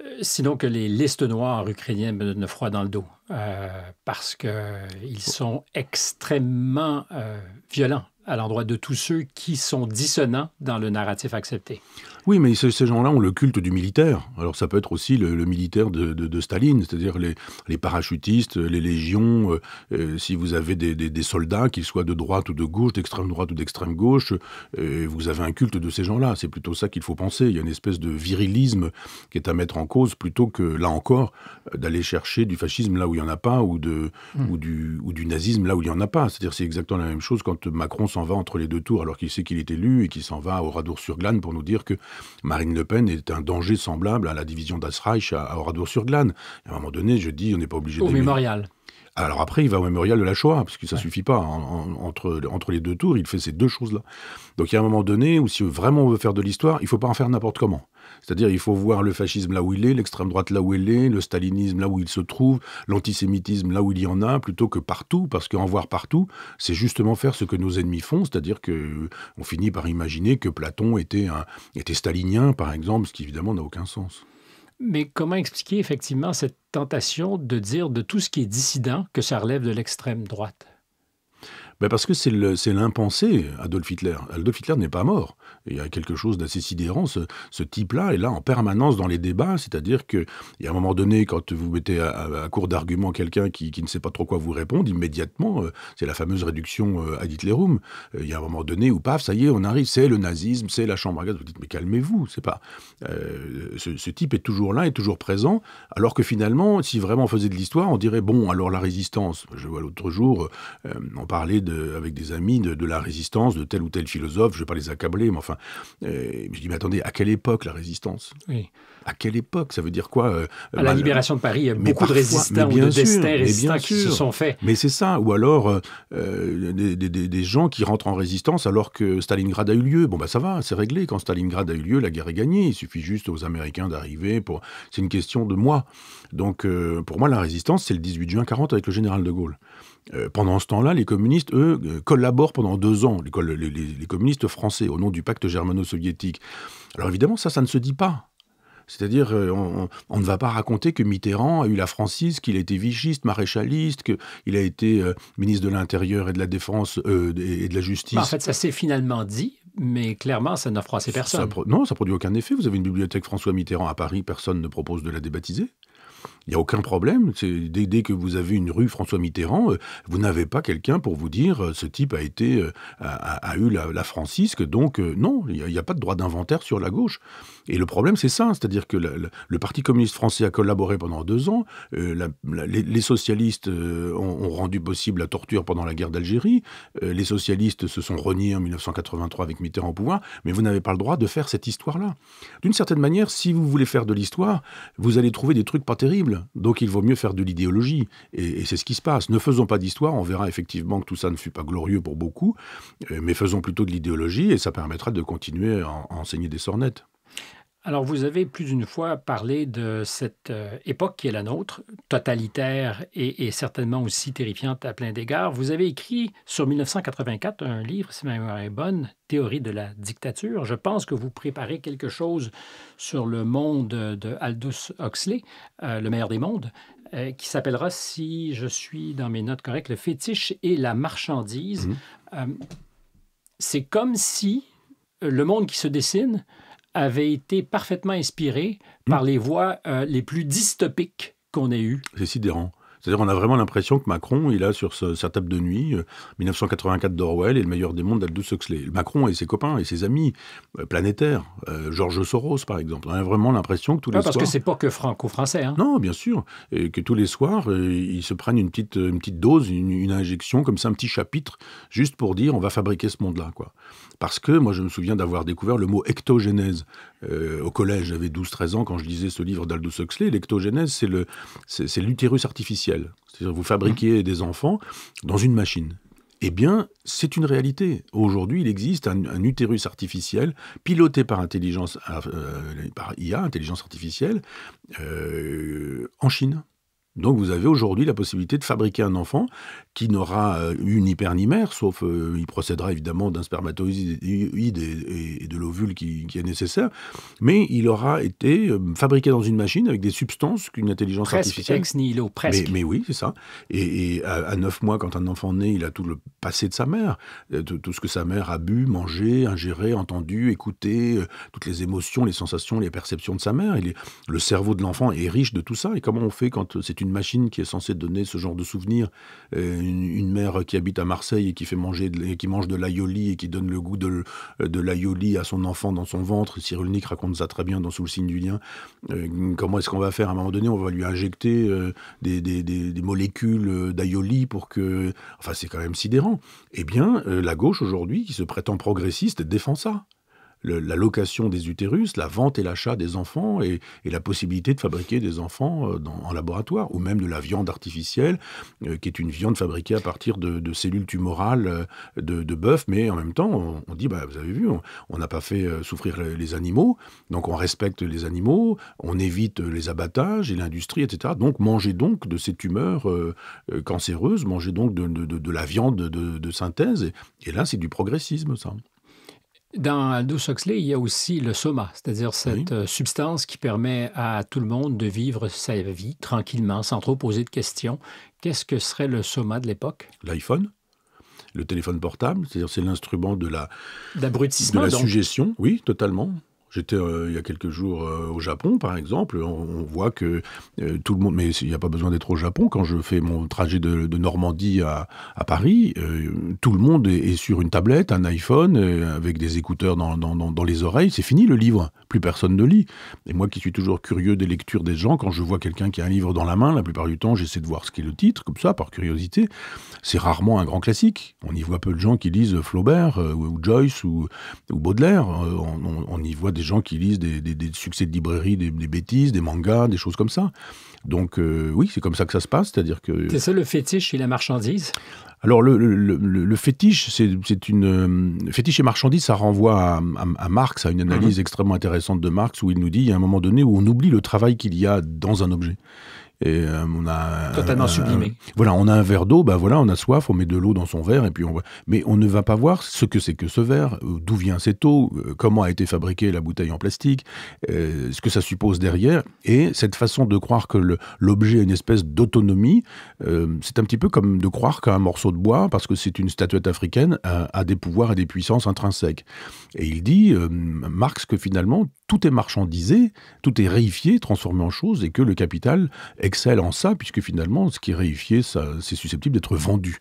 Euh, sinon que les listes
noires ukrainiennes me donnent froid dans le dos, euh, parce qu'ils sont extrêmement euh, violents à l'endroit de tous ceux qui sont dissonants dans le narratif accepté.
Oui, mais ces, gens-là ont le culte du militaire. Alors ça peut être aussi le, militaire de, Staline, c'est-à-dire les, les, parachutistes, les légions, euh, euh, si vous avez des, soldats, qu'ils soient de droite ou de gauche, d'extrême droite ou d'extrême gauche, euh, vous avez un culte de ces gens-là. C'est plutôt ça qu'il faut penser. Il y a une espèce de virilisme qui est à mettre en cause plutôt que, là encore, d'aller chercher du fascisme là où il n'y en a pas ou, de, hmm. ou, du, ou du nazisme là où il n'y en a pas. C'est-à-dire c'est exactement la même chose quand Macron s'en va entre les deux tours alors qu'il sait qu'il est élu et qu'il s'en va au Radour-sur-Glane pour nous dire que Marine Le Pen est un danger semblable à la division d'Asreich à, radour sur glane À un moment donné, je dis, on n'est pas obligé Au mémorial. Alors après, il va au mémorial de la Shoah, parce que ça ne suffit pas. entre, entre les deux tours, il fait ces deux choses-là. Donc il y a un moment donné où si vraiment on veut faire de l'histoire, il ne faut pas en faire n'importe comment. C'est-à-dire, il faut voir le fascisme là où il est, l'extrême droite là où elle est, le stalinisme là où il se trouve, l'antisémitisme là où il y en a, plutôt que partout, parce qu'en voir partout, c'est justement faire ce que nos ennemis font, c'est-à-dire qu'on finit par imaginer que Platon était, un, était stalinien, par exemple, ce qui évidemment n'a aucun sens.
Mais comment expliquer effectivement cette tentation de dire de tout ce qui est dissident que ça relève de l'extrême droite
ben parce que c'est l'impensé, Adolf Hitler. Adolf Hitler n'est pas mort. Il y a quelque chose d'assez sidérant. Ce, type-là est là en permanence dans les débats, c'est-à-dire qu'il y a un moment donné, quand vous mettez à, court d'arguments quelqu'un qui, ne sait pas trop quoi vous répondre, immédiatement, euh, c'est la fameuse réduction euh, à Hitlerum. Euh, il y a un moment donné où, paf, ça y est, on arrive, c'est le nazisme, c'est la chambre à gaz. Vous dites, mais calmez-vous, c'est pas. Euh, ce, type est toujours là, est toujours présent, alors que finalement, si vraiment on faisait de l'histoire, on dirait, bon, alors la résistance. Je vois l'autre jour, on parlait avec des amis de, de la résistance de tel ou tel philosophe, je vais pas les accabler, mais enfin, Enfin, euh, je dis, mais attendez, à quelle époque la résistance à quelle époque Ça veut dire quoi euh, À la libération de Paris, il y a beaucoup de résistants ou de destins qui se sont faits. Mais c'est ça. Ou alors euh, euh, des, gens qui rentrent en résistance alors que Stalingrad a eu lieu. Bon, bah ça va, c'est réglé. Quand Stalingrad a eu lieu, la guerre est gagnée. Il suffit juste aux Américains d'arriver. Pour... C'est une question de mois. Donc pour moi, la résistance, c'est le 18 juin 40 avec le général de Gaulle. pendant ce temps-là, les communistes, eux, collaborent pendant deux ans, les, les communistes français, au nom du pacte germano-soviétique. Alors évidemment, ça, ça ne se dit pas. C'est-à-dire, euh, on, ne va pas raconter que Mitterrand a eu la francise, qu'il a été vichiste, maréchaliste, qu'il a été euh, ministre de l'Intérieur et de la Défense euh, et de la Justice. Bah, en fait, ça
s'est finalement dit, mais clairement, ça n'a froissé personne. Ça,
non, ça produit aucun effet. Vous avez une bibliothèque François Mitterrand à Paris, personne ne propose de la débaptiser. Il n'y a aucun problème. Dès, que vous avez une rue François Mitterrand, euh, vous n'avez pas quelqu'un pour vous dire euh, ce type a été euh, a, eu la, francisque. Donc non, il n'y a, pas de droit d'inventaire sur la gauche. Et le problème, c'est ça, c'est-à-dire que le Parti communiste français a collaboré pendant deux ans. Les, socialistes ont, ont, rendu possible la torture pendant la guerre d'Algérie. les socialistes se sont reniés en 1983 avec Mitterrand au pouvoir. Mais vous n'avez pas le droit de faire cette histoire-là. D'une certaine manière, si vous voulez faire de l'histoire, vous allez trouver des trucs pas terribles. Donc il vaut mieux faire de l'idéologie. Et, c'est ce qui se passe. Ne faisons pas d'histoire. On verra effectivement que tout ça ne fut pas glorieux pour beaucoup. Euh, mais faisons plutôt de l'idéologie et ça permettra de continuer à enseigner des sornettes.
Alors, vous avez plus d'une fois parlé de cette euh, époque qui est la nôtre, totalitaire et, certainement aussi terrifiante à plein d'égards. Vous avez écrit sur 1984 un livre, si ma mémoire est bonne, Théorie de la dictature. Je pense que vous préparez quelque chose sur le monde de Aldous Huxley, euh, le meilleur des mondes, euh, qui s'appellera, si je suis dans mes notes correctes, Le fétiche et la marchandise. Mmh. C'est comme si le monde qui se dessine avait été parfaitement inspiré par les voix euh, les plus dystopiques
qu'on ait eues. C'est sidérant. C'est-à-dire, on a vraiment l'impression que Macron, il a sur sa table de nuit 1984 euh, d'Orwell et le meilleur des mondes d'Aldous Huxley. Macron et ses copains et ses amis euh, planétaires, euh, Georges Soros par exemple, on a vraiment l'impression que tous ah, les soirs. Parce que c'est pas que franco-français. Hein. Non, bien sûr. Et que tous les soirs, ils se prennent une petite, une petite dose, une, injection, comme ça, un petit chapitre, juste pour dire on va fabriquer ce monde-là. quoi. Parce que moi, je me souviens d'avoir découvert le mot ectogénèse au collège. J'avais 12-13 ans quand je lisais ce livre d'Aldous Huxley. L'ectogénèse, c'est l'utérus artificiel c'est-à-dire vous fabriquez mmh. des enfants dans une machine. Eh bien, c'est une réalité. Aujourd'hui, il existe un, utérus artificiel piloté par intelligence, euh, euh, par IA, intelligence artificielle, euh, en Chine. Donc, vous avez aujourd'hui la possibilité de fabriquer un enfant n'aura euh, eu ni père ni mère, sauf euh, il procédera évidemment d'un spermatozoïde et, de l'ovule qui, est nécessaire, mais il aura été euh, fabriqué dans une machine avec des substances qu'une intelligence artificielle. Ex nihilo, Mais, mais oui, c'est ça. Et, à, neuf mois, quand un enfant naît, il a tout le passé de sa mère, tout, ce que sa mère a bu, mangé, ingéré, entendu, écouté, toutes les émotions, les sensations, les perceptions de sa mère. et le cerveau de l'enfant est riche de tout ça. Et comment on fait quand c'est une machine qui est censée donner ce genre de souvenirs une, mère qui habite à Marseille et qui fait manger, qui mange de l'aioli et qui donne le goût de, euh, de à son enfant dans son ventre. Cyrulnik raconte ça très bien dans Sous le signe du lien. Euh, comment est-ce qu'on va faire À un moment donné, on va lui injecter euh, des, molécules d'aioli pour que. Enfin, c'est quand même sidérant. Eh bien, la gauche aujourd'hui, qui se prétend progressiste, défend ça la location des utérus, la vente et l'achat des enfants et, la possibilité de fabriquer des enfants euh, en laboratoire, ou même de la viande artificielle, euh, qui est une viande fabriquée à partir de, cellules tumorales euh, de, bœuf, mais en même temps, on, dit, bah, vous avez vu, on n'a pas fait souffrir les, animaux, donc on respecte les animaux, on évite les abattages et l'industrie, etc. Donc mangez donc de ces tumeurs cancéreuses, mangez donc de, la viande de, synthèse. et là, c'est du progressisme, ça.
Dans Aldous Huxley, il y a aussi le soma, c'est-à-dire cette euh, substance qui permet à tout le monde de vivre sa vie tranquillement, sans trop poser de questions. Qu'est-ce que serait le soma de l'époque
L'iPhone le téléphone portable, c'est-à-dire c'est l'instrument de la, de la suggestion, oui, totalement. J'étais euh, il y a quelques jours euh, au Japon, par exemple. On, voit que euh, tout le monde, mais il n'y a pas besoin d'être au Japon. Quand je fais mon trajet de, Normandie à, Paris, tout le monde est, sur une tablette, un iPhone, avec des écouteurs dans les oreilles. C'est fini le livre plus personne ne lit. Et moi qui suis toujours curieux des lectures des gens, quand je vois quelqu'un qui a un livre dans la main, la plupart du temps, j'essaie de voir ce qu'est le titre, comme ça, par curiosité. C'est rarement un grand classique. On y voit peu de gens qui lisent Flaubert euh, ou Joyce ou, Baudelaire. Euh, on, y voit des gens qui lisent des, succès de librairie, des bêtises, des mangas, des choses comme ça. Donc euh, oui, c'est comme ça que ça se passe, c'est-à-dire que... C'est ça le fétiche et la marchandise alors le, fétiche, c'est une euh, fétiche et marchandise, ça renvoie à, Marx, à une analyse mhm. extrêmement intéressante de Marx où il nous dit, il y a un moment donné où on oublie le travail qu'il y a dans un objet. Euh, on a totalement euh, sublimé. Voilà, on a un verre d'eau, bah, voilà, on a soif, on met de l'eau dans son verre et puis on Mais on ne va pas voir ce que c'est que ce verre, euh, d'où vient cette eau, comment a été fabriquée la bouteille en plastique, ce que ça suppose derrière. Et cette façon de croire que l'objet a une espèce d'autonomie, c'est un petit peu comme de croire qu'un morceau de bois, parce que c'est une statuette africaine, a, des pouvoirs et des puissances intrinsèques. Et il dit, Marx, que finalement tout est marchandisé, tout est réifié, transformé en choses, et que le capital excelle en ça, puisque finalement, ce qui est réifié, c'est susceptible d'être vendu.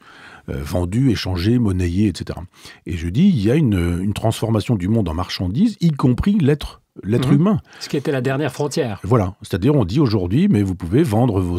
Euh, vendu, échangé, monnayé, etc. Et je dis, il y a une, une transformation du monde en marchandises, y compris l'être l'être mhm. humain.
Ce qui était la dernière frontière.
Voilà. C'est-à-dire, on dit aujourd'hui, mais vous pouvez vendre vos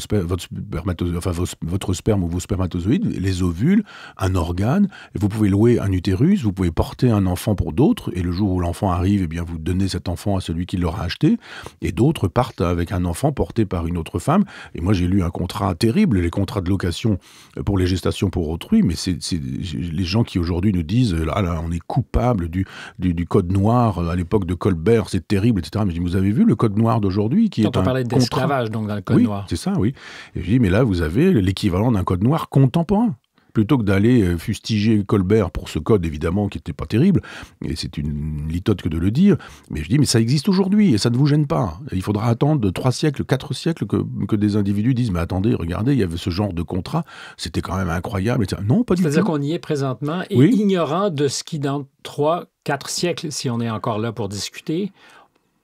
votre, sperme ou vos spermatozoïdes, les ovules, un organe, vous pouvez louer un utérus, vous pouvez porter un enfant pour d'autres, et le jour où l'enfant arrive, eh bien, vous donnez cet enfant à celui qui l'aura acheté, et d'autres partent avec un enfant porté par une autre femme. Et moi, j'ai lu un contrat terrible, les contrats de location pour les gestations pour autrui, mais c'est les gens qui aujourd'hui nous disent, là, là, on est coupable du, du, code noir euh, à l'époque de Colbert, c'est terrible, etc. Mais je dis, vous avez vu le code noir d'aujourd'hui qui Quand est on un parlait d'esclavage, donc, dans le code oui, c'est ça, oui. Et je dis, mais là, vous avez l'équivalent d'un code noir contemporain plutôt que d'aller euh, fustiger Colbert pour ce code, évidemment, qui n'était pas terrible, et c'est une litote que de le dire, mais je dis, mais ça existe aujourd'hui, et ça ne vous gêne pas. Il faudra attendre trois siècles, quatre siècles que, des individus disent, mais attendez, regardez, il y avait ce genre de contrat, c'était quand même incroyable. Etc. Non, pas du dire qu'on
y est présentement, et ignorant de ce qui, dans trois, quatre siècles, si on est encore là pour discuter,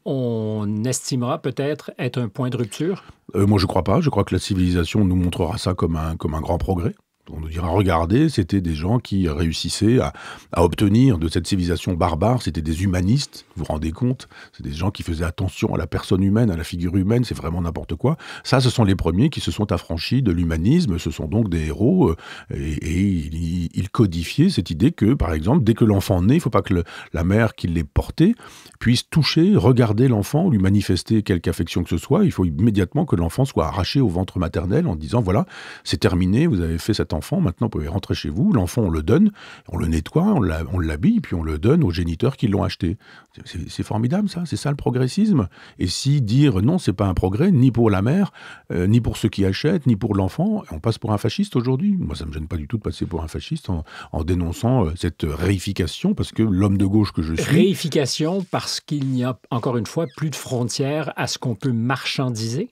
on estimera peut-être être un point de rupture
euh, Moi, je ne crois pas. Je crois que la civilisation nous montrera ça comme un, comme un grand progrès. On nous dira, regardez, c'était des gens qui réussissaient à, obtenir de cette civilisation barbare, c'était des humanistes, vous vous rendez compte C'est des gens qui faisaient attention à la personne humaine, à la figure humaine, c'est vraiment n'importe quoi. Ça, ce sont les premiers qui se sont affranchis de l'humanisme, ce sont donc des héros, euh, et, ils, codifiaient cette idée que, par exemple, dès que l'enfant naît, il ne faut pas que la mère qui l'ait porté puisse toucher, regarder l'enfant, lui manifester quelque affection que ce soit, il faut immédiatement que l'enfant soit arraché au ventre maternel en disant voilà, c'est terminé, vous avez fait cet enfant, maintenant vous pouvez rentrer chez vous. L'enfant, on le donne, on le nettoie, on l'habille, puis on le donne aux géniteurs qui l'ont acheté. C'est formidable ça, c'est ça le progressisme. Et si dire non, c'est pas un progrès, ni pour la mère, euh, ni pour ceux qui achètent, ni pour l'enfant, on passe pour un fasciste aujourd'hui. Moi, ça me gêne pas du tout de passer pour un fasciste en, dénonçant euh, cette réification, parce que l'homme de gauche que je suis.
Réification parce qu'il n'y a, encore une fois, plus de frontières à ce qu'on peut marchandiser?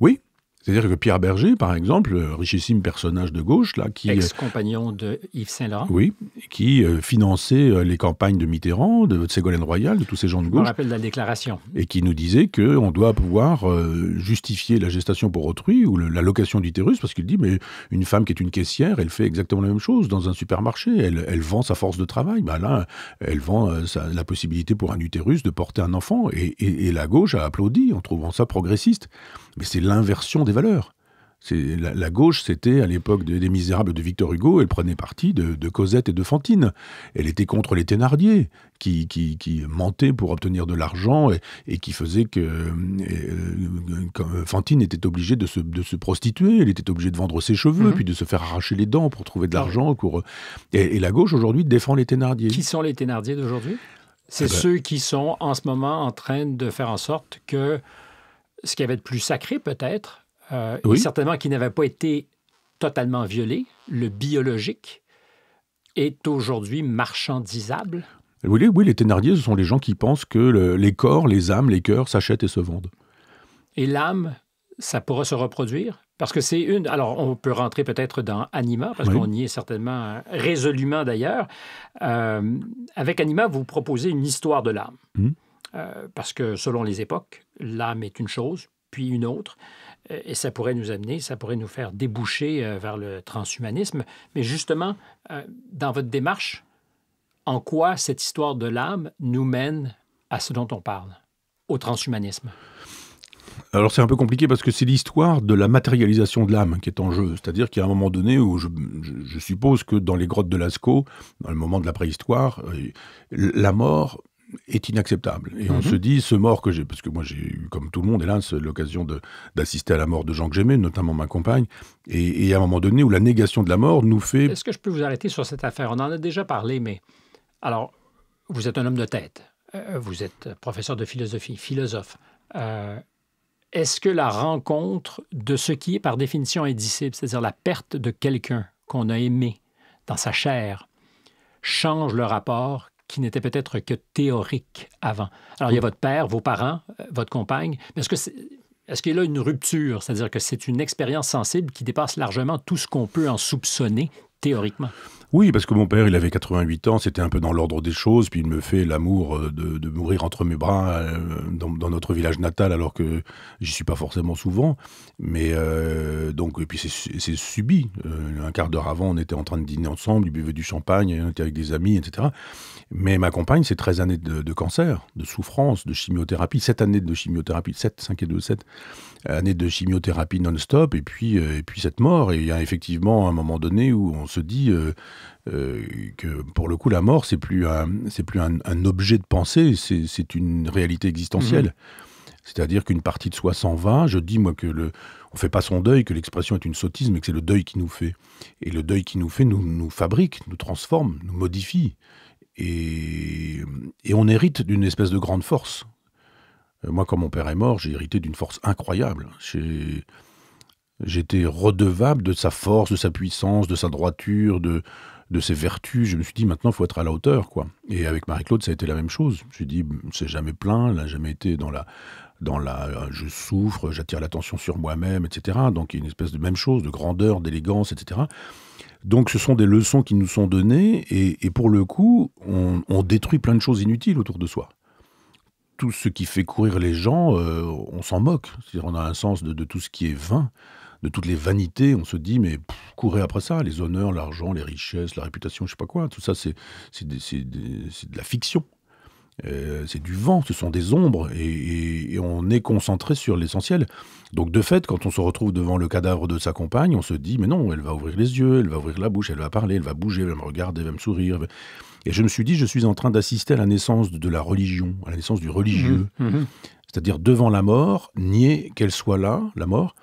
Oui, c'est-à-dire que Pierre Berger, par exemple, richissime personnage de gauche, là, qui euh,
ex-compagnon de Yves Saint Laurent, oui,
qui euh, finançait euh, les campagnes de Mitterrand, de, Ségolène Royal, de tous ces gens de gauche. On
rappelle la déclaration.
Et qui nous disait que on doit pouvoir justifier la gestation pour autrui ou la location d'utérus, parce qu'il dit mais une femme qui est une caissière, elle fait exactement la même chose dans un supermarché. Elle, vend sa force de travail. Bah là, elle vend la possibilité pour un utérus de porter un enfant. et la gauche a applaudi en trouvant ça progressiste. Mais c'est l'inversion des valeurs. La, gauche, c'était à l'époque des, Misérables de Victor Hugo, elle prenait parti de, Cosette et de Fantine. Elle était contre les Thénardier, qui, qui, qui mentaient pour obtenir de l'argent et, qui faisaient que, euh, Fantine était obligée de se, de se prostituer, elle était obligée de vendre ses cheveux, mhm. puis de se faire arracher les dents pour trouver de l'argent. Et, et la gauche, aujourd'hui, défend les Thénardier. Qui sont les Thénardier d'aujourd'hui C'est ah ben ceux qui sont en ce
moment en train de faire en sorte que ce qui avait de plus sacré peut-être, euh, et certainement qui n'avait pas été totalement violé, le biologique, est aujourd'hui marchandisable.
Oui, oui, les Thénardier, ce sont les gens qui pensent que les corps, les âmes, les cœurs s'achètent et se vendent.
Et l'âme, ça pourra se reproduire parce que c'est une. Alors, on peut rentrer peut-être dans Anima, parce qu'on y est certainement résolument d'ailleurs. Euh, avec Anima, vous proposez une histoire de l'âme. Mmh. Euh, parce que selon les époques, l'âme est une chose, puis une autre, euh, et ça pourrait nous amener, ça pourrait nous faire déboucher euh, vers le transhumanisme. Mais justement, dans votre démarche, en quoi cette histoire de l'âme nous mène à ce dont on parle, au transhumanisme
alors c'est un peu compliqué parce que c'est l'histoire de la matérialisation de l'âme qui est en jeu. C'est-à-dire qu'il y a un moment donné où je, suppose que dans les grottes de Lascaux, dans le moment de la préhistoire, la mort est inacceptable. Et on mhm. se dit, ce mort que j'ai, parce que moi j'ai eu, comme tout le monde, hélas, l'occasion d'assister à la mort de gens que j'aimais, notamment ma compagne, et, à un moment donné où la négation de la mort nous fait... Est-ce
que je peux vous arrêter sur cette affaire On en a déjà parlé, mais... Alors, vous êtes un homme de tête, euh, vous êtes professeur de philosophie, philosophe. Euh, est-ce que la rencontre de ce qui est par définition indicible, c'est-à-dire la perte de quelqu'un qu'on a aimé dans sa chair, change le rapport qui n'était peut-être que théorique avant. Alors, il y a votre père, vos parents, euh, votre compagne. Est-ce que Est-ce qu'il y a là une rupture, c'est-à-dire que c'est une expérience sensible qui dépasse largement tout ce qu'on peut en soupçonner théoriquement?
Oui, parce que mon père, il avait 88 ans, c'était un peu dans l'ordre des choses, puis il me fait l'amour euh, de, mourir entre mes bras euh, dans, notre village natal, alors que j'y suis pas forcément souvent. Mais euh, donc, et puis c'est subi. un quart d'heure avant, on était en train de dîner ensemble, il buvait du champagne, on était avec des amis, etc. Mais ma compagne, c'est 13 années de, de, cancer, de souffrance, de chimiothérapie, 7 années de chimiothérapie, 7, 5 et 2, 7 année de chimiothérapie non-stop, et puis, euh, et puis cette mort. Et il y a effectivement un moment donné où on se dit euh, euh, que pour le coup, la mort, c'est plus c'est plus un, objet de pensée, c'est une réalité existentielle. Mhm. C'est-à-dire qu'une partie de soi s'en va. Je dis, moi, que le, on fait pas son deuil, que l'expression est une sottise, mais que c'est le deuil qui nous fait. Et le deuil qui nous fait nous, nous fabrique, nous transforme, nous modifie. Et, et on hérite d'une espèce de grande force euh, moi, quand mon père est mort, j'ai hérité d'une force incroyable. J'étais redevable de sa force, de sa puissance, de sa droiture, de, ses vertus. Je me suis dit, maintenant, il faut être à la hauteur. quoi. Et avec Marie-Claude, ça a été la même chose. Je suis dit, hmm, c'est jamais plein, elle n'a jamais été dans la, dans la euh, je souffre, j'attire l'attention sur moi-même, etc. Donc il y a une espèce de même chose, de grandeur, d'élégance, etc. Donc ce sont des leçons qui nous sont données et, pour le coup, on, détruit plein de choses inutiles autour de soi tout ce qui fait courir les gens, euh, on s'en moque. On a un sens de, tout ce qui est vain, de toutes les vanités. On se dit, mais courez après ça, les honneurs, l'argent, les richesses, la réputation, je sais pas quoi. Tout ça, c'est de la fiction. Euh, c'est du vent, ce sont des ombres, et, on est concentré sur l'essentiel. Donc de fait, quand on se retrouve devant le cadavre de sa compagne, on se dit, mais non, elle va ouvrir les yeux, elle va ouvrir la bouche, elle va parler, elle va bouger, elle va me regarder, elle va me sourire. Et je me suis dit, je suis en train d'assister à la naissance de la religion, à la naissance du religieux. Mhm, mhm. C'est-à-dire devant la mort, nier qu'elle soit là, la mort,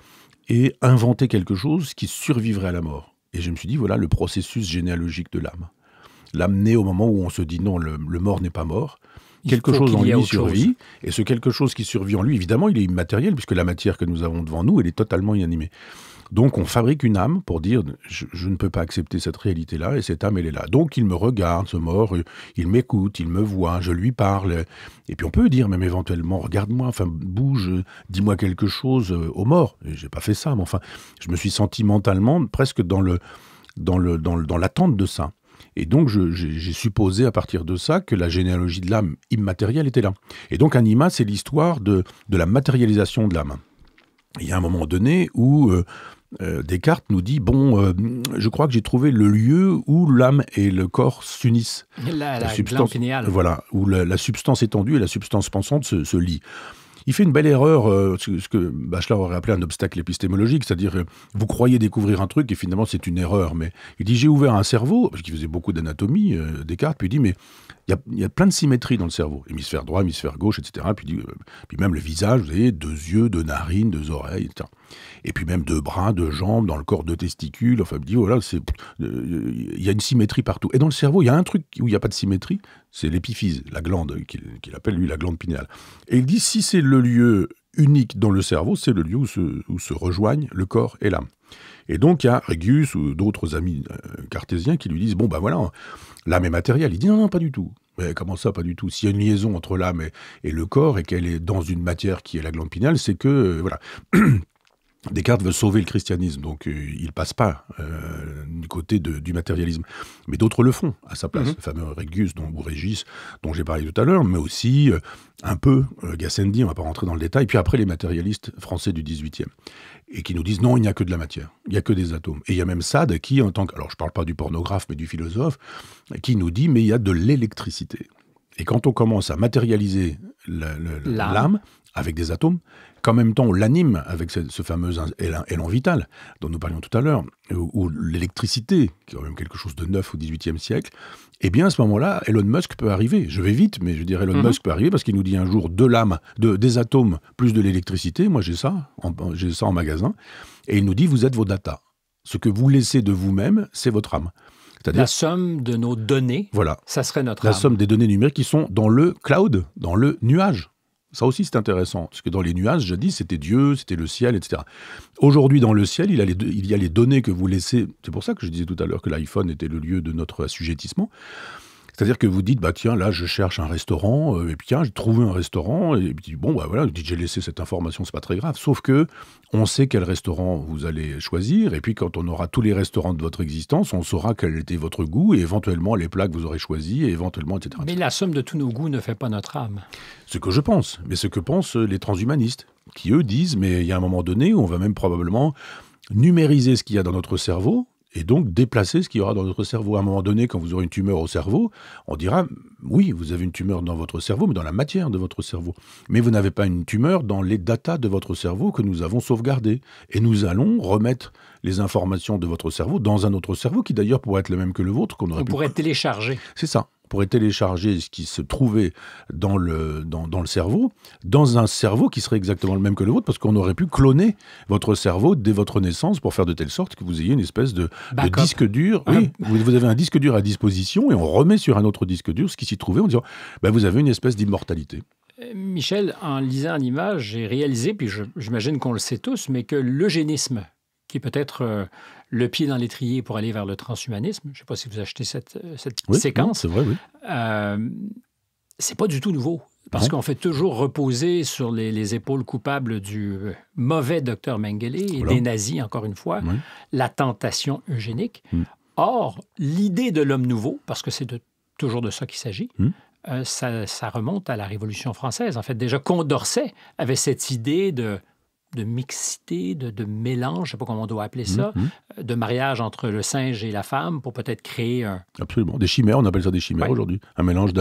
et inventer quelque chose qui survivrait à la mort. Et je me suis dit, voilà le processus généalogique de l'âme. L'âme née au moment où on se dit, non, le, mort n'est pas mort. Quelque chose en lui survit, et ce quelque chose qui survit en lui, évidemment, il est immatériel, puisque la matière que nous avons devant nous, elle est totalement inanimée. Donc on fabrique une âme pour dire je, ne peux pas accepter cette réalité-là et cette âme elle est là. Donc il me regarde, ce mort, il m'écoute, il me voit, je lui parle. Et puis on peut dire même éventuellement regarde-moi, enfin bouge, dis-moi quelque chose euh, au mort. J'ai pas fait ça, mais enfin je me suis senti mentalement presque dans le dans le dans, dans l'attente de ça. Et donc, j'ai supposé à partir de ça que la généalogie de l'âme immatérielle était là. Et donc, Anima, c'est l'histoire de, de, la matérialisation de l'âme. Il y a un moment donné où euh, euh, Descartes nous dit bon, euh, je crois que j'ai trouvé le lieu où l'âme et le corps s'unissent. La, substance, voilà, où la, substance étendue et la substance pensante se, se lient. Il fait une belle erreur, euh, ce que Bachelard aurait appelé un obstacle épistémologique, c'est-à-dire vous croyez découvrir un truc et finalement c'est une erreur. Mais il dit j'ai ouvert un cerveau, parce qu'il faisait beaucoup d'anatomie, Descartes, puis il dit mais il y, a plein de symétries dans le cerveau, hémisphère droit, hémisphère gauche, etc. Puis, euh, puis même le visage, vous deux yeux, deux narines, deux oreilles, etc. Et puis même deux bras, deux jambes, dans le corps, deux testicules. Enfin, dit voilà, oh c'est il euh, y a une symétrie partout. Et dans le cerveau, il y a un truc où il n'y a pas de symétrie, c'est l'épiphyse, la glande qu'il appelle lui la glande pinéale. Et il dit si c'est le lieu unique dans le cerveau, c'est le lieu où se rejoignent le corps et l'âme. Et donc, il y a Régus ou d'autres amis euh, cartésiens qui lui disent Bon, ben voilà, l'âme est matérielle. Il dit Non, non, pas du tout. Mais comment ça, pas du tout S'il y a une liaison entre l'âme et, le corps et qu'elle est dans une matière qui est la glande pinale, c'est que. Euh, voilà. (clears throat) Descartes veut sauver le christianisme, donc euh, il passe pas du côté du matérialisme. Mais d'autres le font à sa place, mm-hmm. le fameux Régus dont, ou Régis dont j'ai parlé tout à l'heure, mais aussi un peu Gassendi, on va pas rentrer dans le détail, puis après les matérialistes français du 18e et qui nous disent non, il n'y a que de la matière, il n'y a que des atomes. Et il y a même Sade qui, en tant que, alors je ne parle pas du pornographe, mais du philosophe, qui nous dit mais il y a de l'électricité. Et quand on commence à matérialiser l'âme avec des atomes, en même temps on l'anime avec ce, fameux élan, vital dont nous parlions tout à l'heure, euh, ou, l'électricité, qui est quand même quelque chose de neuf au XVIIIe siècle, eh bien à ce moment-là, Elon Musk peut arriver. Je vais vite, mais je dirais Elon mhm. Musk peut arriver parce qu'il nous dit un jour de l'âme, de, des atomes plus de l'électricité, moi j'ai ça, j'ai ça en magasin, et il nous dit vous êtes vos data. Ce que vous laissez de vous-même, c'est votre âme. cest la somme de nos données. Voilà. Ça serait notre la somme des données numériques qui sont dans le cloud, dans le nuage. Ça aussi, c'est intéressant, parce que dans les nuages, jadis, c'était Dieu, c'était le ciel, etc. Aujourd'hui, dans le ciel, il y, a les, il y a les données que vous laissez. C'est pour ça que je disais tout à l'heure que l'iPhone était le lieu de notre assujettissement. C'est-à-dire que vous dites, bah tiens, là, je cherche un restaurant, euh, et puis tiens, j'ai trouvé un restaurant, et puis bon, bah voilà, j'ai laissé cette information, c'est pas très grave. Sauf que on sait quel restaurant vous allez choisir, et puis quand on aura tous les restaurants de votre existence, on saura quel était votre goût, et éventuellement les plats que vous aurez choisis, et éventuellement, etc.
Mais la somme de tous nos goûts ne fait pas notre âme.
Ce que je pense, mais ce que pensent euh, les transhumanistes, qui eux disent, mais il y a un moment donné où on va même probablement numériser ce qu'il y a dans notre cerveau, et donc déplacer ce qu'il y aura dans notre cerveau. À un moment donné, quand vous aurez une tumeur au cerveau, on dira oui, vous avez une tumeur dans votre cerveau, mais dans la matière de votre cerveau. Mais vous n'avez pas une tumeur dans les datas de votre cerveau que nous avons sauvegardées. Et nous allons remettre les informations de votre cerveau dans un autre cerveau qui d'ailleurs pourrait être le même que le vôtre qu'on aurait on pourrait télécharger. C'est ça pourrait télécharger ce qui se trouvait dans le, dans, le cerveau, dans un cerveau qui serait exactement le même que le vôtre, parce qu'on aurait pu cloner votre cerveau dès votre naissance pour faire de telle sorte que vous ayez une espèce de, disque dur. Oui, vous, avez un disque dur à disposition et on remet sur un autre disque dur ce qui s'y trouvait en disant ben, vous avez une espèce d'immortalité.
Euh, Michel, en lisant image j'ai réalisé, puis j'imagine qu'on le sait tous, mais que l'eugénisme, qui est peut-être euh, le pied dans l'étrier pour aller vers le transhumanisme. Je ne sais pas si vous achetez cette, euh, séquence. C'est vrai, oui. Euh, c'est pas du tout nouveau. Parce qu'on fait toujours reposer sur les, épaules coupables du euh, mauvais docteur Mengele et des nazis, encore une fois, la tentation eugénique. Mm. Or, l'idée de l'homme nouveau, parce que c'est toujours de ça qu'il s'agit, mm. ça, remonte à la Révolution française. En fait, déjà, Condorcet avait cette idée de de mixité, de, mélange, je ne sais pas comment on doit appeler mm-hmm. ça, euh, de mariage entre le singe et la femme pour peut-être créer un...
Absolument. Des chimères, on appelle ça des chimères aujourd'hui. Un mélange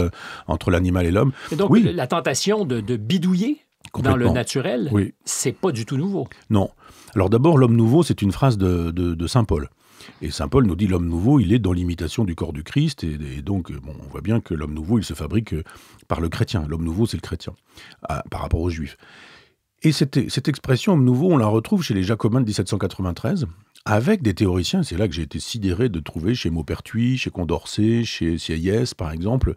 entre l'animal et l'homme.
donc, la tentation de, bidouiller dans le naturel, oui. c'est pas du tout nouveau.
Non. Alors d'abord, l'homme nouveau, c'est une phrase de, Saint Paul. Et Saint Paul nous dit l'homme nouveau, il est dans l'imitation du corps du Christ, et, donc euh, on voit bien que l'homme nouveau, il se fabrique euh, par le chrétien. L'homme nouveau, c'est le chrétien, par rapport aux juifs. Et cette, expression de nouveau, on la retrouve chez les Jacobins de 1793, avec des théoriciens. C'est là que j'ai été sidéré de trouver chez Maupertuis, chez Condorcet, chez Sieyès, par exemple,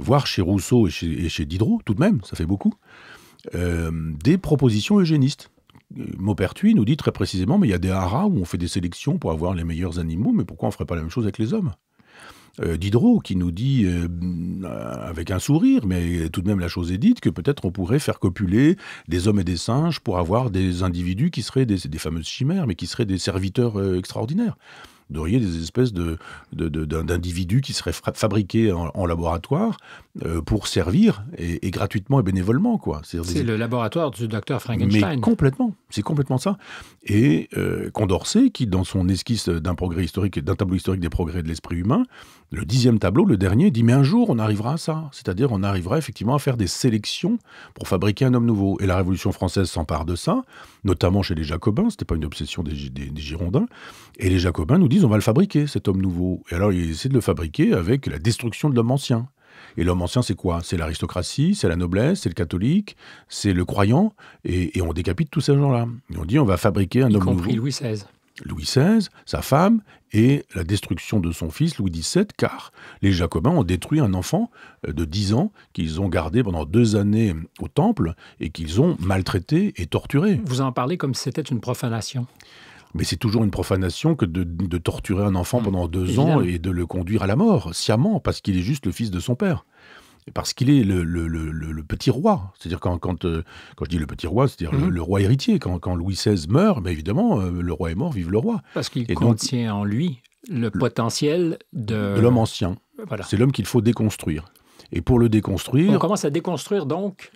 voire chez Rousseau et chez, Diderot, tout de même, ça fait beaucoup, euh, des propositions eugénistes. Euh, Maupertuis nous dit très précisément, mais il y a des haras où on fait des sélections pour avoir les meilleurs animaux, mais pourquoi on ne ferait pas la même chose avec les hommes euh, Diderot qui nous dit, euh, avec un sourire, mais tout de même la chose est dite, que peut-être on pourrait faire copuler des hommes et des singes pour avoir des individus qui seraient des, des fameuses chimères, mais qui seraient des serviteurs euh, extraordinaires. Vous des espèces d'individus de, de, qui seraient fabriqués en, laboratoire euh, pour servir et, gratuitement et bénévolement quoi. C'est
le laboratoire du docteur Frankenstein. Mais
complètement, c'est complètement ça. Et euh, Condorcet, qui dans son esquisse d'un progrès historique, d'un tableau historique des progrès de l'esprit humain, le dixième tableau, le dernier, dit mais un jour on arrivera à ça, c'est-à-dire on arrivera effectivement à faire des sélections pour fabriquer un homme nouveau. Et la Révolution française s'empare de ça, notamment chez les Jacobins. C'était pas une obsession des Girondins. Et les Jacobins nous disent on va le fabriquer cet homme nouveau. Et alors ils essaient de le fabriquer avec la destruction de l'homme ancien. Et l'homme ancien, c'est quoi C'est l'aristocratie, c'est la noblesse, c'est le catholique, c'est le croyant, et, on décapite tous ces gens-là. Et on dit, on va fabriquer un y homme compris Louis XVI. Louis XVI, sa femme et la destruction de son fils Louis XVII, car les Jacobins ont détruit un enfant euh, de 10 ans qu'ils ont gardé pendant deux années euh, au temple et qu'ils ont maltraité et torturé. Vous en parlez comme si c'était une profanation. Mais c'est toujours une profanation que de, torturer un enfant mmh. pendant deux ans et de le conduire à la mort, sciemment, parce qu'il est juste le fils de son père parce qu'il est le, petit roi. C'est-à-dire quand, euh, quand, je dis le petit roi, c'est-à-dire le, mhm. roi héritier. Quand, Louis XVI meurt, mais ben évidemment, euh, le roi est mort, vive le roi. Parce qu'il contient en lui le potentiel de... de l'homme ancien. C'est l'homme qu'il faut déconstruire. Et pour le déconstruire... On
commence à déconstruire donc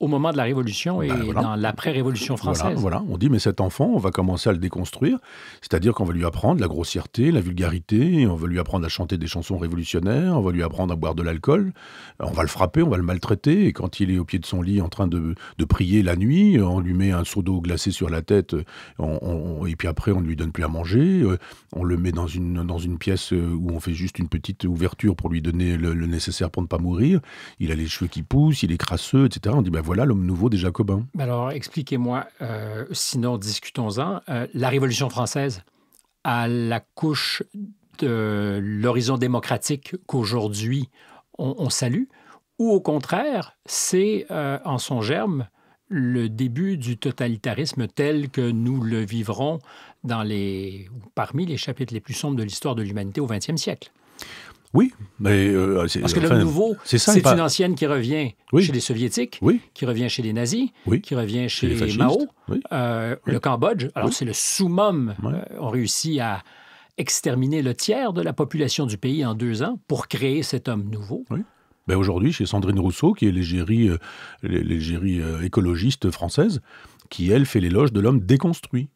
au moment de la Révolution ben, et dans l'après-Révolution française. Voilà,
on dit, mais cet enfant, on va commencer à le déconstruire, c'est-à-dire qu'on va lui apprendre la grossièreté, la vulgarité, on va lui apprendre à chanter des chansons révolutionnaires, on va lui apprendre à boire de l'alcool, on va le frapper, on va le maltraiter, et quand il est au pied de son lit en train de, de prier la nuit, euh, on lui met un seau d'eau glacée sur la tête, euh, et puis après on ne lui donne plus à manger, euh, on le met dans une, dans une pièce où on fait juste une petite ouverture pour lui donner le, nécessaire pour ne pas mourir, il a les cheveux qui poussent, il est crasseux, etc. On dit, ben voilà l'homme nouveau des Jacobins.
Alors, expliquez-moi, euh, sinon discutons-en. Euh, la Révolution française, à la couche de l'horizon démocratique qu'aujourd'hui on, salue, ou au contraire, c'est euh, en son germe le début du totalitarisme tel que nous le vivrons dans les, parmi les chapitres les plus sombres de l'histoire de l'humanité au XXe siècle.
Oui, mais euh, c'est parce que nouveau, c'est une
ancienne qui revient chez les soviétiques, qui revient chez les nazis, qui revient chez, les Mao, euh, le Cambodge. Alors c'est le summum. Euh, ont on réussit à exterminer le tiers de la population du pays en deux ans pour créer cet homme nouveau.
Ben aujourd'hui, chez Sandrine Rousseau, qui est l'égérie écologiste française, qui elle fait l'éloge de l'homme déconstruit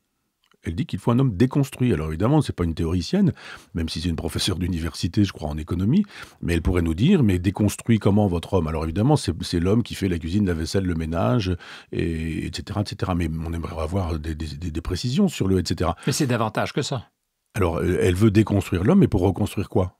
elle dit qu'il faut un homme déconstruit. Alors évidemment, ce n'est pas une théoricienne, même si c'est une professeure d'université, je crois, en économie, mais elle pourrait nous dire, mais déconstruit comment votre homme Alors évidemment, c'est l'homme qui fait la cuisine, la vaisselle, le ménage, etc., etc. Mais on aimerait avoir des, des précisions sur le etc. Mais c'est davantage que ça. Alors, elle veut déconstruire l'homme, mais pour reconstruire quoi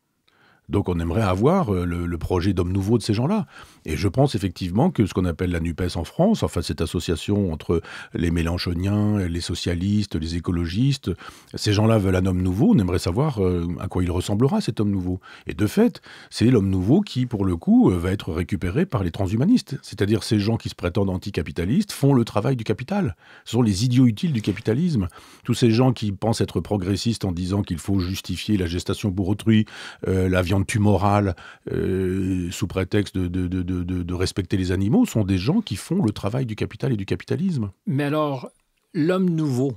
donc on aimerait avoir euh, le, projet d'homme nouveau de ces gens-là. Et je pense effectivement que ce qu'on appelle la NUPES en France, enfin cette association entre les Mélenchoniens, les socialistes, les écologistes, ces gens-là veulent un homme nouveau, on aimerait savoir euh, à quoi il ressemblera cet homme nouveau. Et de fait, c'est l'homme nouveau qui, pour le coup, euh, va être récupéré par les transhumanistes. C'est-à-dire ces gens qui se prétendent anticapitalistes font le travail du capital. sont les idiots utiles du capitalisme. Tous ces gens qui pensent être progressistes en disant qu'il faut justifier la gestation pour autrui, la viande tumoral euh, sous prétexte de, respecter les animaux sont des gens qui font le travail du capital et du capitalisme.
Mais alors, l'homme nouveau,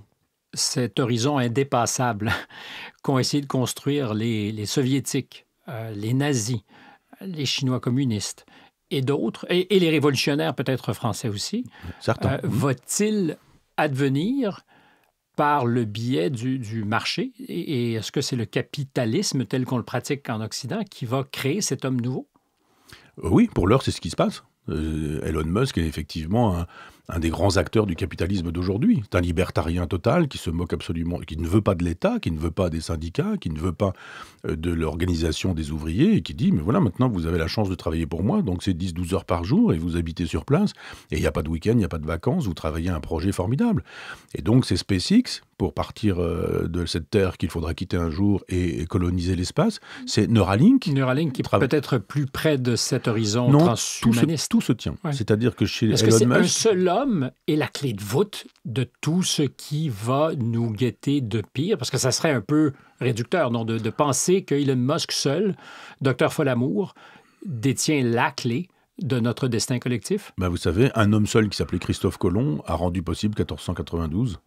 cet horizon indépassable (laughs) qu'ont essayé de construire les, soviétiques, euh, les nazis, les Chinois communistes et d'autres, et, les révolutionnaires peut-être français aussi, euh, va-t-il advenir par le biais du, marché et est-ce que c'est le capitalisme tel qu'on le pratique en Occident qui va créer cet homme nouveau
euh, Oui, pour l'heure, c'est ce qui se passe. Euh, Elon Musk est effectivement un, un des grands acteurs du capitalisme d'aujourd'hui. C'est un libertarien total qui se moque absolument, qui ne veut pas de l'État, qui ne veut pas des syndicats, qui ne veut pas euh, de l'organisation des ouvriers, et qui dit, mais voilà, maintenant vous avez la chance de travailler pour moi, donc c'est 10-12 heures par jour, et vous habitez sur place, et il n'y a pas de week-end, il n'y a pas de vacances, vous travaillez à un projet formidable. Et donc c'est SpaceX, pour partir euh, de cette terre qu'il faudra quitter un jour et coloniser l'espace, mm. c'est Neuralink. Neuralink qui peut-être plus près de cet horizon non, Tout se, tout se tient. C'est-à-dire que chez Elon Musk
est la clé de voûte de tout ce qui va nous guetter de pire, parce que ça serait un peu réducteur non, de, penser penser qu'Elon Musk seul, docteur Folamour, détient la clé de notre destin collectif.
Ben, vous savez, un homme seul qui s'appelait Christophe Colomb a rendu possible 1492.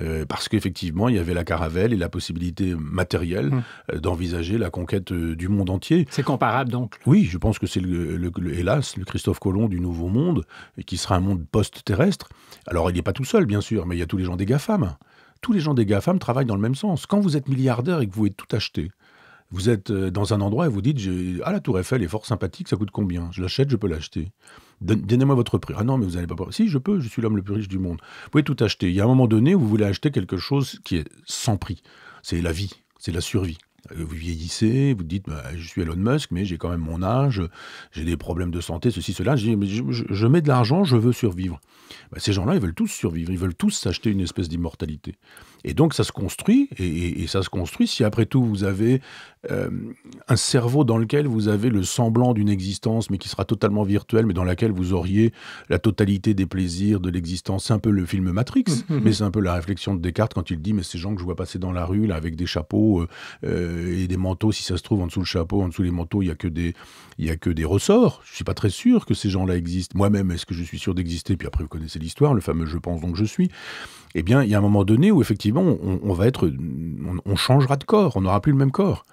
Euh, parce qu'effectivement, il y avait la caravelle et la possibilité matérielle hmm. euh, d'envisager la conquête euh, du monde entier. C'est comparable donc Oui, je pense que c'est, le, hélas, le Christophe Colomb du Nouveau Monde, et qui sera un monde post-terrestre. Alors, il n'est pas tout seul, bien sûr, mais il y a tous les gens des GAFAM tous les gens des GAFAM travaillent dans le même sens. Quand vous êtes milliardaire et que vous êtes tout acheter, vous êtes euh, dans un endroit et vous dites Ah, la Tour Eiffel est fort sympathique, ça coûte combien Je l'achète, je peux l'acheter. Donnez-moi votre prix. Ah non, mais vous n'allez pas Si, je peux, je suis l'homme le plus riche du monde. Vous pouvez tout acheter. Il y a un moment donné où vous voulez acheter quelque chose qui est sans prix. C'est la vie, c'est la survie. Euh, vous vieillissez, vous dites bah, Je suis Elon Musk, mais j'ai quand même mon âge, j'ai des problèmes de santé, ceci, cela. Je, mets de l'argent, je veux survivre. Bah, ces gens-là, ils veulent tous survivre, ils veulent tous s'acheter une espèce d'immortalité. Et donc, ça se construit, et, ça se construit si après tout, vous avez euh, un cerveau dans lequel vous avez le semblant d'une existence, mais qui sera totalement virtuelle, mais dans laquelle vous auriez la totalité des plaisirs de l'existence. C'est un peu le film Matrix, mm-hmm. mais c'est un peu la réflexion de Descartes quand il dit Mais ces gens que je vois passer dans la rue, là, avec des chapeaux euh, euh, et des manteaux, si ça se trouve, en dessous le chapeau, en dessous les manteaux, il n'y a, que des, a que des ressorts. Je ne suis pas très sûr que ces gens-là existent. Moi-même, est-ce que je suis sûr d'exister Puis après, vous connaissez l'histoire, le fameux Je pense donc je suis eh bien, il y a un moment donné où effectivement, on, va être, on, on, changera de corps, on n'aura plus le même corps.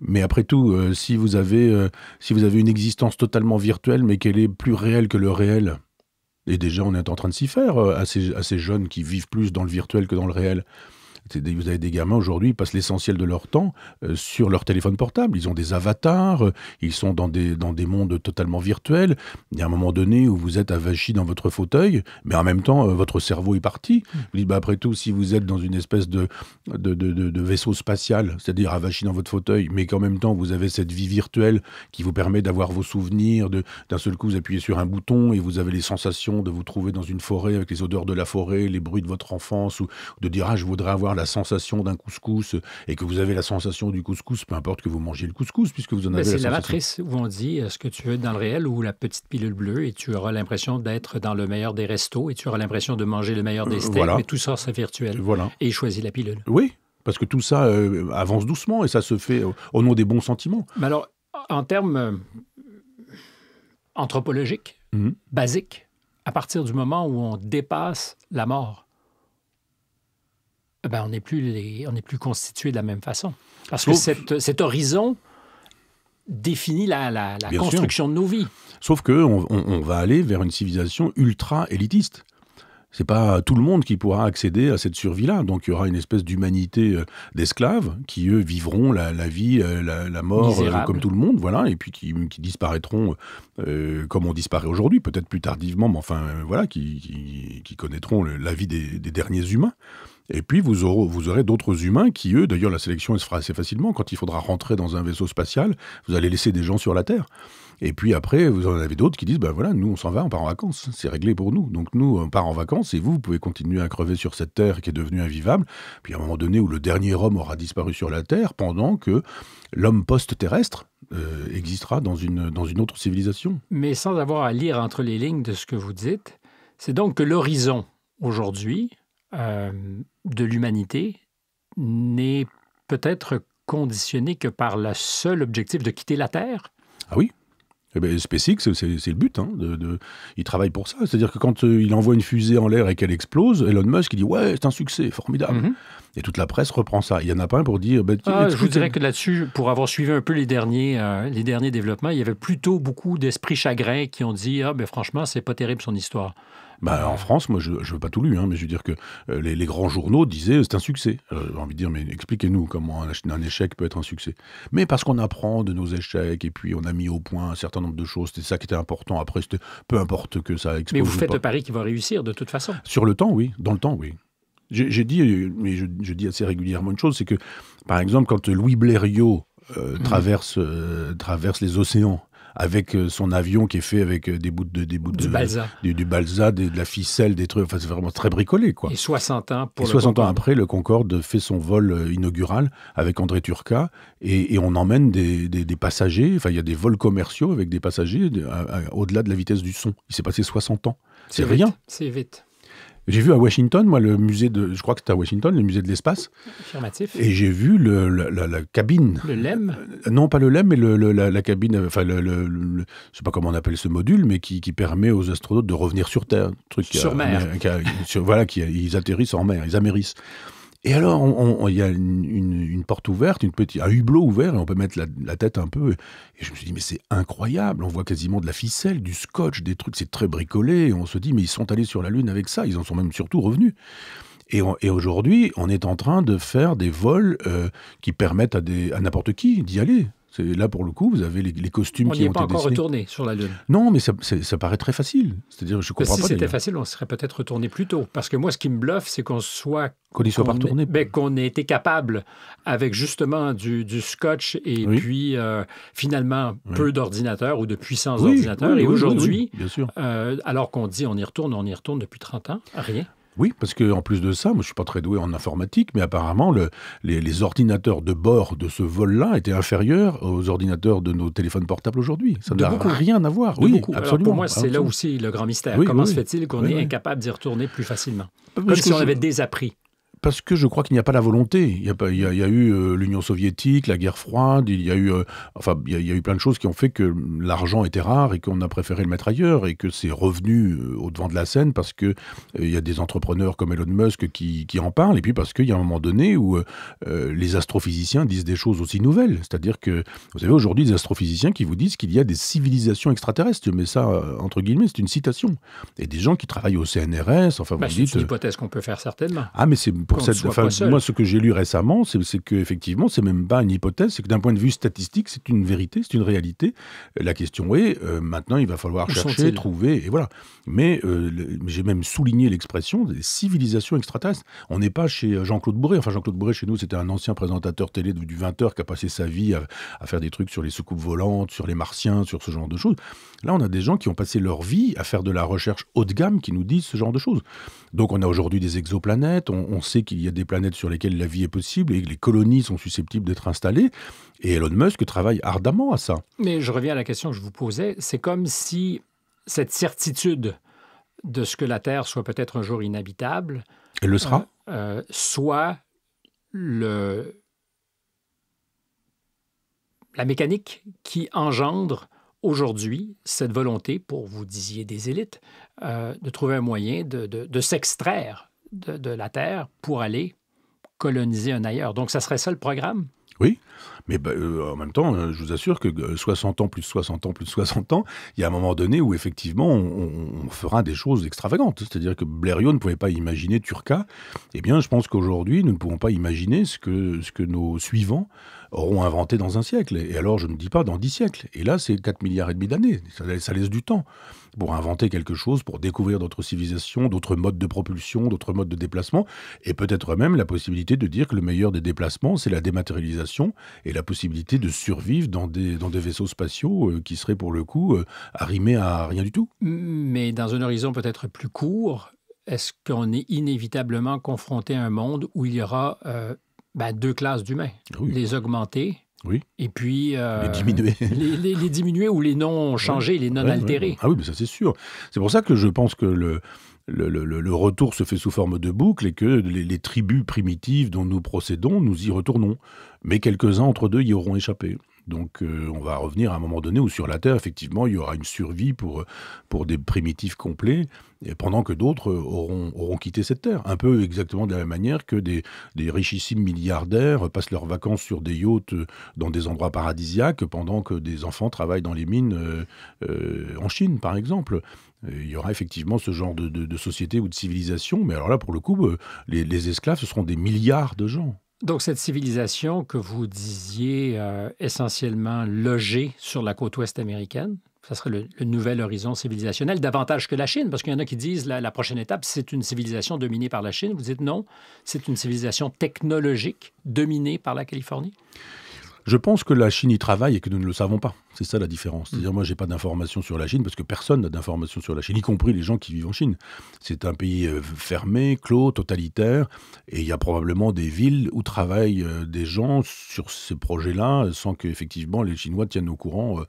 Mais après tout, euh, si, vous avez, euh, si vous avez une existence totalement virtuelle, mais qu'elle est plus réelle que le réel, et déjà on est en train de s'y faire euh, à, ces, jeunes qui vivent plus dans le virtuel que dans le réel, vous avez des gamins aujourd'hui, ils passent l'essentiel de leur temps euh, sur leur téléphone portable. Ils ont des avatars, euh, ils sont dans des, dans des mondes totalement virtuels. Il y a un moment donné où vous êtes avachi dans votre fauteuil, mais en même temps, euh, votre cerveau est parti. Mm. Vous dites, bah, après tout, si vous êtes dans une espèce de, de, de, de vaisseau spatial, c'est-à-dire avachi dans votre fauteuil, mais qu'en même temps, vous avez cette vie virtuelle qui vous permet d'avoir vos souvenirs, d'un seul coup, vous appuyez sur un bouton et vous avez les sensations de vous trouver dans une forêt avec les odeurs de la forêt, les bruits de votre enfance, ou de dire, ah, je voudrais avoir la sensation d'un couscous euh, et que vous avez la sensation du couscous, peu importe que vous mangez le couscous, puisque vous en ben, avez la sensation. C'est la matrice
où on dit euh, ce que tu veux dans le réel ou la petite pilule bleue et tu auras l'impression d'être dans le meilleur des restos et tu auras l'impression de manger le meilleur des euh, steaks. Mais tout ça, c'est virtuel. Et il choisit la pilule.
Oui. Parce que tout ça avance doucement et ça se fait au nom des bons sentiments.
Mais alors, en termes anthropologiques, mhm. basiques, à partir du moment où on dépasse la mort, eh ben, on n'est plus, on plus constitué de la même façon. Parce que cet horizon définit la, construction
de nos vies. Sauf qu'on on, va aller vers une civilisation ultra élitiste. C'est pas tout le monde qui pourra accéder à cette survie-là. Donc il y aura une espèce d'humanité euh, d'esclaves qui, eux, vivront la, vie, euh, la, mort euh, comme tout le monde, voilà, et puis qui, disparaîtront comme on disparaît aujourd'hui, peut-être plus tardivement, mais enfin, voilà, qui, connaîtront la vie des, des derniers humains. Et puis, vous aurez, d'autres humains qui, eux, d'ailleurs, la sélection elle se fera assez facilement. Quand il faudra rentrer dans un vaisseau spatial, vous allez laisser des gens sur la Terre. Et puis après, vous en avez d'autres qui disent, ben voilà, nous on s'en va, on part en vacances, c'est réglé pour nous. Donc nous, on part en vacances et vous, vous pouvez continuer à crever sur cette terre qui est devenue invivable. Puis à un moment donné où le dernier homme aura disparu sur la Terre, pendant que l'homme post-terrestre euh, existera dans une, dans une autre civilisation.
Mais sans avoir à lire entre les lignes de ce que vous dites, c'est donc que l'horizon aujourd'hui, de l'humanité n'est peut-être conditionné que par le seul objectif de quitter la Terre.
Ah oui Et eh ben, SpaceX, c'est le but. Hein, de, Il travaille pour ça. C'est-à-dire que quand euh, il envoie une fusée en l'air et qu'elle explose, Elon Musk, il dit Ouais, c'est un succès, formidable. Mhm. Et toute la presse reprend ça. Il y en a pas un pour dire ben, ah, Je vous dirais
que là-dessus, pour avoir suivi un peu les derniers, euh, les derniers développements, il y avait plutôt beaucoup d'esprits chagrins qui ont dit Ah, ben franchement, c'est pas
terrible son histoire. Bah, en France, moi, je ne veux pas tout lu, hein, mais je veux dire que euh, les, grands journaux disaient euh, c'est un succès. Euh, j'ai envie de dire, mais expliquez-nous comment un, échec peut être un succès. Mais parce qu'on apprend de nos échecs et puis on a mis au point un certain nombre de choses. C'était ça qui était important. Après, peu importe que ça explose. Mais vous faites Paris qui
pari qu'il va réussir de toute façon.
Sur le temps, oui. Dans le temps, oui. J'ai, dit, mais je, dis assez régulièrement une chose, c'est que, par exemple, quand Louis Blériot mmh. traverse, traverse les océans, avec euh, son avion qui est fait avec euh, des bouts de des bouts de, balsa, du, balsa de la ficelle, des trucs. Enfin, c'est vraiment très bricolé, quoi. Et 60 ans pour 60 ans après, le Concorde fait son vol euh, inaugural avec André Turca et, on emmène des, passagers. Enfin, il y a des vols commerciaux avec des passagers au-delà de la vitesse du son. Il s'est passé 60 ans. C'est rien. C'est vite. J'ai vu à Washington, moi, le musée de. Je crois que c'était à Washington, le musée de l'espace.
Affirmatif. Et j'ai
vu le, la, cabine. Le LEM euh, Non, pas le LEM, mais le, la, cabine. Enfin, le, ne sais pas comment on appelle ce module, mais qui, qui, permet aux astronautes de revenir sur Terre. Truc sur euh, mer. (laughs) voilà, qui, ils atterrissent en mer, ils amérissent. Et alors, il y a une, porte ouverte, une petite, un hublot ouvert, et on peut mettre la, tête un peu. Et je me suis dit, mais c'est incroyable, on voit quasiment de la ficelle, du scotch, des trucs, c'est très bricolé. Et on se dit, mais ils sont allés sur la Lune avec ça, ils en sont même surtout revenus. Et, aujourd'hui, on est en train de faire des vols euh, qui permettent à, à n'importe qui d'y aller là pour le coup, vous avez les, costumes qui ont été dessinés. On pas encore retourné sur la Lune. Non, mais ça, paraît très facile. C'est-à-dire, je comprends bah, si Si c'était
facile, on serait peut-être retourné plus tôt. Parce que moi, ce qui me bluffe, c'est qu'on soit
qu'on y soit pas retourné.
Ben, qu'on ait été capable, avec justement du, scotch et puis euh, finalement peu d'ordinateurs ou de puissants ordinateurs. et aujourd'hui, euh, alors qu'on dit on y retourne, on y retourne depuis 30 ans,
rien. Oui, parce que en plus de ça, moi je suis pas très doué en informatique, mais apparemment les, ordinateurs de bord de ce vol-là étaient inférieurs aux ordinateurs de nos téléphones portables aujourd'hui. Ça n'a rien à voir. oui, absolument. pour moi, c'est là aussi
le grand mystère. Comment se fait-il qu'on est incapable d'y retourner plus facilement Comme si on avait désappris
parce que je crois qu'il n'y a pas la volonté. Il y a, eu euh, l'Union soviétique, la guerre froide, il y a eu, euh, enfin, il y a, eu plein de choses qui ont fait que l'argent était rare et qu'on a préféré le mettre ailleurs et que c'est revenu euh, au devant de la scène parce que il y a des entrepreneurs comme Elon Musk qui, en parlent et puis parce qu'il y a un moment donné où les astrophysiciens disent des choses aussi nouvelles. C'est-à-dire que vous avez aujourd'hui des astrophysiciens qui vous disent qu'il y a des civilisations extraterrestres, mais ça entre guillemets, c'est une citation. Et des gens qui travaillent au CNRS, enfin, bah, C'est une
hypothèse qu'on peut faire certainement. Ah,
mais c'est moi, ce que j'ai lu récemment, c'est qu'effectivement, c'est même pas une hypothèse, c'est que d'un point de vue statistique, c'est une vérité, c'est une réalité. La question est, euh, maintenant, il va falloir chercher, trouver, et voilà. Mais euh, j'ai même souligné l'expression des civilisations extraterrestres. On n'est pas chez euh, Jean-Claude Bourré. Enfin, Jean-Claude Bourré, chez nous, c'était un ancien présentateur télé du 20h qui a passé sa vie à, faire des trucs sur les soucoupes volantes, sur les martiens, sur ce genre de choses. Là, on a des gens qui ont passé leur vie à faire de la recherche haut de gamme qui nous disent ce genre de choses. Donc, on a aujourd'hui des exoplanètes, on, on sait qu'il y a des planètes sur lesquelles la vie est possible et que les colonies sont susceptibles d'être installées. Et Elon Musk travaille ardemment à ça.
Mais je reviens à la question que je vous posais. C'est comme si cette certitude de ce que la Terre soit peut-être un jour inhabitable. Elle le sera. Euh, euh, soit le, la mécanique qui engendre aujourd'hui cette volonté, pour vous disiez des élites, euh, de trouver un moyen de s'extraire de, la Terre pour aller coloniser un ailleurs. Donc, ça serait ça le programme?
Oui, mais bah, euh, en même temps, euh, je vous assure que 60 euh, ans plus 60 ans plus 60 ans, il y a un moment donné où effectivement on, fera des choses extravagantes. C'est-à-dire que Blériot ne pouvait pas imaginer Turca. Eh bien, je pense qu'aujourd'hui, nous ne pouvons pas imaginer ce que, ce que nos suivants auront inventé dans un siècle. Et alors, je ne dis pas dans dix siècles. Et là, c'est 4 milliards et demi d'années. ça laisse du temps pour inventer quelque chose, pour découvrir d'autres civilisations, d'autres modes de propulsion, d'autres modes de déplacement, et peut-être même la possibilité de dire que le meilleur des déplacements, c'est la dématérialisation et la possibilité de survivre dans des, dans des vaisseaux spatiaux euh, qui seraient pour le coup euh, arrimés à rien du tout.
Mais dans un horizon peut-être plus court, est-ce qu'on est inévitablement confronté à un monde où il y aura euh, ben, deux classes d'humains, les augmentés oui. Et puis. Euh, les diminuer. (laughs) les, ou les non changer, les non altérés.
Ah oui, mais ça c'est sûr. C'est pour ça que je pense que le. Le, retour se fait sous forme de boucle et que les, les, tribus primitives dont nous procédons, nous y retournons. Mais quelques-uns entre deux y auront échappé. Donc euh, on va revenir à un moment donné où sur la Terre, effectivement, il y aura une survie pour, des primitifs complets, et pendant que d'autres euh, auront, quitté cette Terre. Un peu exactement de la même manière que des, des richissimes milliardaires passent leurs vacances sur des yachts euh, dans des endroits paradisiaques, pendant que des enfants travaillent dans les mines en Chine, par exemple. Il y aura effectivement ce genre de, société ou de civilisation, mais alors là, pour le coup, les esclaves, ce seront des milliards de gens.
Donc cette civilisation que vous disiez euh, essentiellement logée sur la côte ouest américaine, ça serait le, nouvel horizon civilisationnel, davantage que la Chine, parce qu'il y en a qui disent la prochaine étape, c'est une civilisation dominée par la Chine. Vous dites non, c'est une civilisation technologique dominée par la Californie.
Je pense que la Chine y travaille et que nous ne le savons pas. C'est ça la différence. Mm. C'est-à-dire, moi, j'ai pas d'informations sur la Chine parce que personne n'a d'informations sur la Chine, y compris les gens qui vivent en Chine. C'est un pays euh, fermé, clos, totalitaire, et il y a probablement des villes où travaillent euh, des gens sur ces projets-là sans qu'effectivement les Chinois tiennent au courant,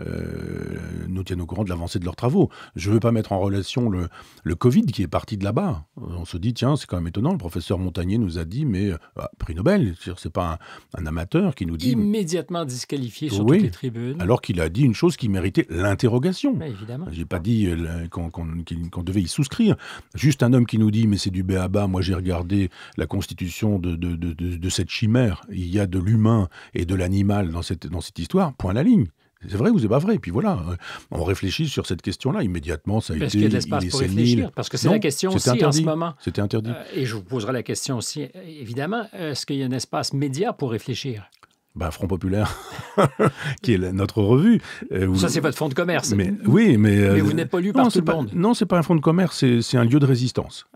euh, nous tiennent au courant de l'avancée de leurs travaux. Je ne veux pas mettre en relation le, le Covid qui est parti de là-bas. On se dit, tiens, c'est quand même étonnant. Le professeur Montagnier nous a dit, mais ah, prix Nobel, c'est pas un, amateur qui nous dit
immédiatement disqualifié sur toutes les
tribunes. Alors qu'il a dit une chose qui méritait l'interrogation. évidemment. J'ai pas dit euh, qu'on devait y souscrire. Juste un homme qui nous dit mais c'est du béaba. Moi j'ai regardé la constitution de, de, cette chimère. Il y a de l'humain et de l'animal dans cette, dans cette histoire. Point la ligne. C'est vrai ou c'est pas vrai puis voilà, euh, on réfléchit sur cette question-là immédiatement. Ça a parce qu'il y a de pour réfléchir, parce que c'est la question aussi en ce moment. C'était interdit. Euh,
et je vous poserai la question aussi, évidemment, est-ce qu'il y a un espace média pour réfléchir
bah, Front Populaire, (laughs) qui est notre revue. Euh, Ça, c'est votre fonds de commerce. Mais, oui, mais. Euh, mais vous n'êtes pas lu par tout le monde. Non, c'est pas un fonds de commerce, c'est un lieu de résistance.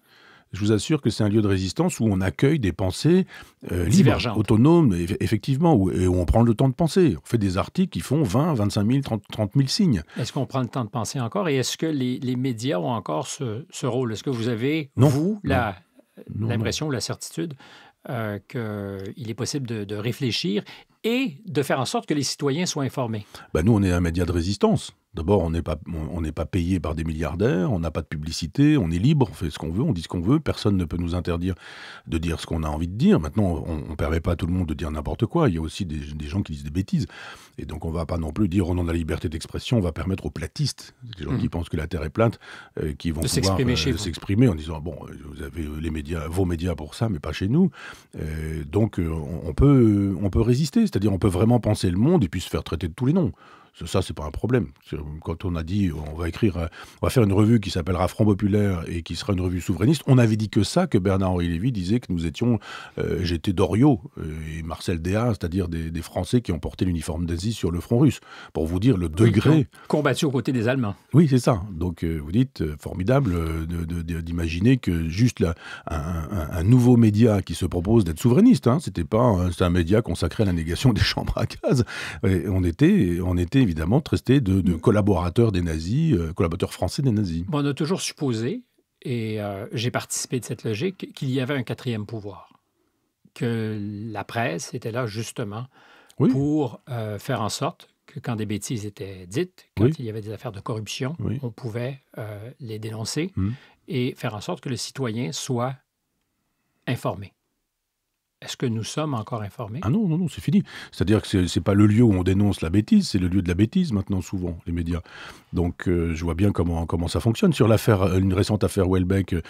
Je vous assure que c'est un lieu de résistance où on accueille des pensées euh, libres, autonomes, effectivement, où, on prend le temps de penser. On fait des articles qui font 20, 25 000, 30, 000 signes.
Est-ce qu'on prend le temps de penser encore et est-ce que les, médias ont encore ce, rôle Est-ce que vous avez, non, vous, l'impression ou la certitude euh, qu'il est possible de, réfléchir et de faire en sorte que les citoyens soient
informés. Ben, nous, on est un média de résistance. D'abord, on n'est pas, pas payé par des milliardaires, on n'a pas de publicité, on est libre, on fait ce qu'on veut, on dit ce qu'on veut, personne ne peut nous interdire de dire ce qu'on a envie de dire. Maintenant, on ne permet pas à tout le monde de dire n'importe quoi. Il y a aussi des, gens qui disent des bêtises. Et donc, on ne va pas non plus dire au nom de la liberté d'expression, on va permettre aux platistes, les gens mmh. qui pensent que la Terre est plate, euh, qui vont de pouvoir euh, s'exprimer en disant bon, vous avez les médias, vos médias pour ça, mais pas chez nous. Euh, donc, on, peut, on peut résister, c'est-à-dire on peut vraiment penser le monde et puis se faire traiter de tous les noms. Ça, c'est pas un problème. Quand on a dit on va écrire, euh, on va faire une revue qui s'appellera Front Populaire et qui sera une revue souverainiste, on avait dit que ça, que Bernard-Henri Lévy disait que nous étions, euh, j'étais Doriot euh, et Marcel Déa, c'est-à-dire des, Français qui ont porté l'uniforme d'Asie sur le front russe. Pour vous dire le degré. combattu
aux côtés des Allemands.
Oui, c'est ça. Donc vous dites, formidable d'imaginer que juste un, nouveau média qui se propose d'être souverainiste, hein, c'était pas un, un média consacré à la négation des (laughs) chambres à gaz. on était, on était évidemment traité de, de mm. collaborateurs des nazis, euh, collaborateurs français des nazis.
on a toujours supposé, et euh, j'ai participé de cette logique, qu'il y avait un quatrième pouvoir, que la presse était là justement pour euh, faire en sorte que quand des bêtises étaient dites, quand il y avait des affaires de corruption, on pouvait les dénoncer mm. et faire en sorte que le citoyen soit informé. Est-ce que nous sommes encore informés
Ah non, non, non, c'est fini. C'est-à-dire que ce n'est pas le lieu où on dénonce la bêtise, c'est le lieu de la bêtise maintenant, souvent, les médias. Donc euh, je vois bien comment, comment ça fonctionne. Sur l'affaire, euh, une récente affaire Welbeck, euh,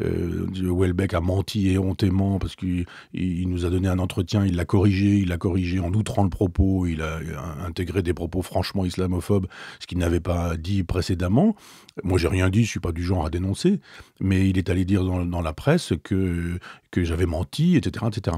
euh Welbeck a menti éhontément parce qu'il nous a donné un entretien, il l'a corrigé, il l'a corrigé en outrant le propos, il a intégré des propos franchement islamophobes, ce qu'il n'avait pas dit précédemment. Moi, j'ai rien dit, je suis pas du genre à dénoncer, mais il est allé dire dans, dans la presse que, que j'avais menti, etc., etc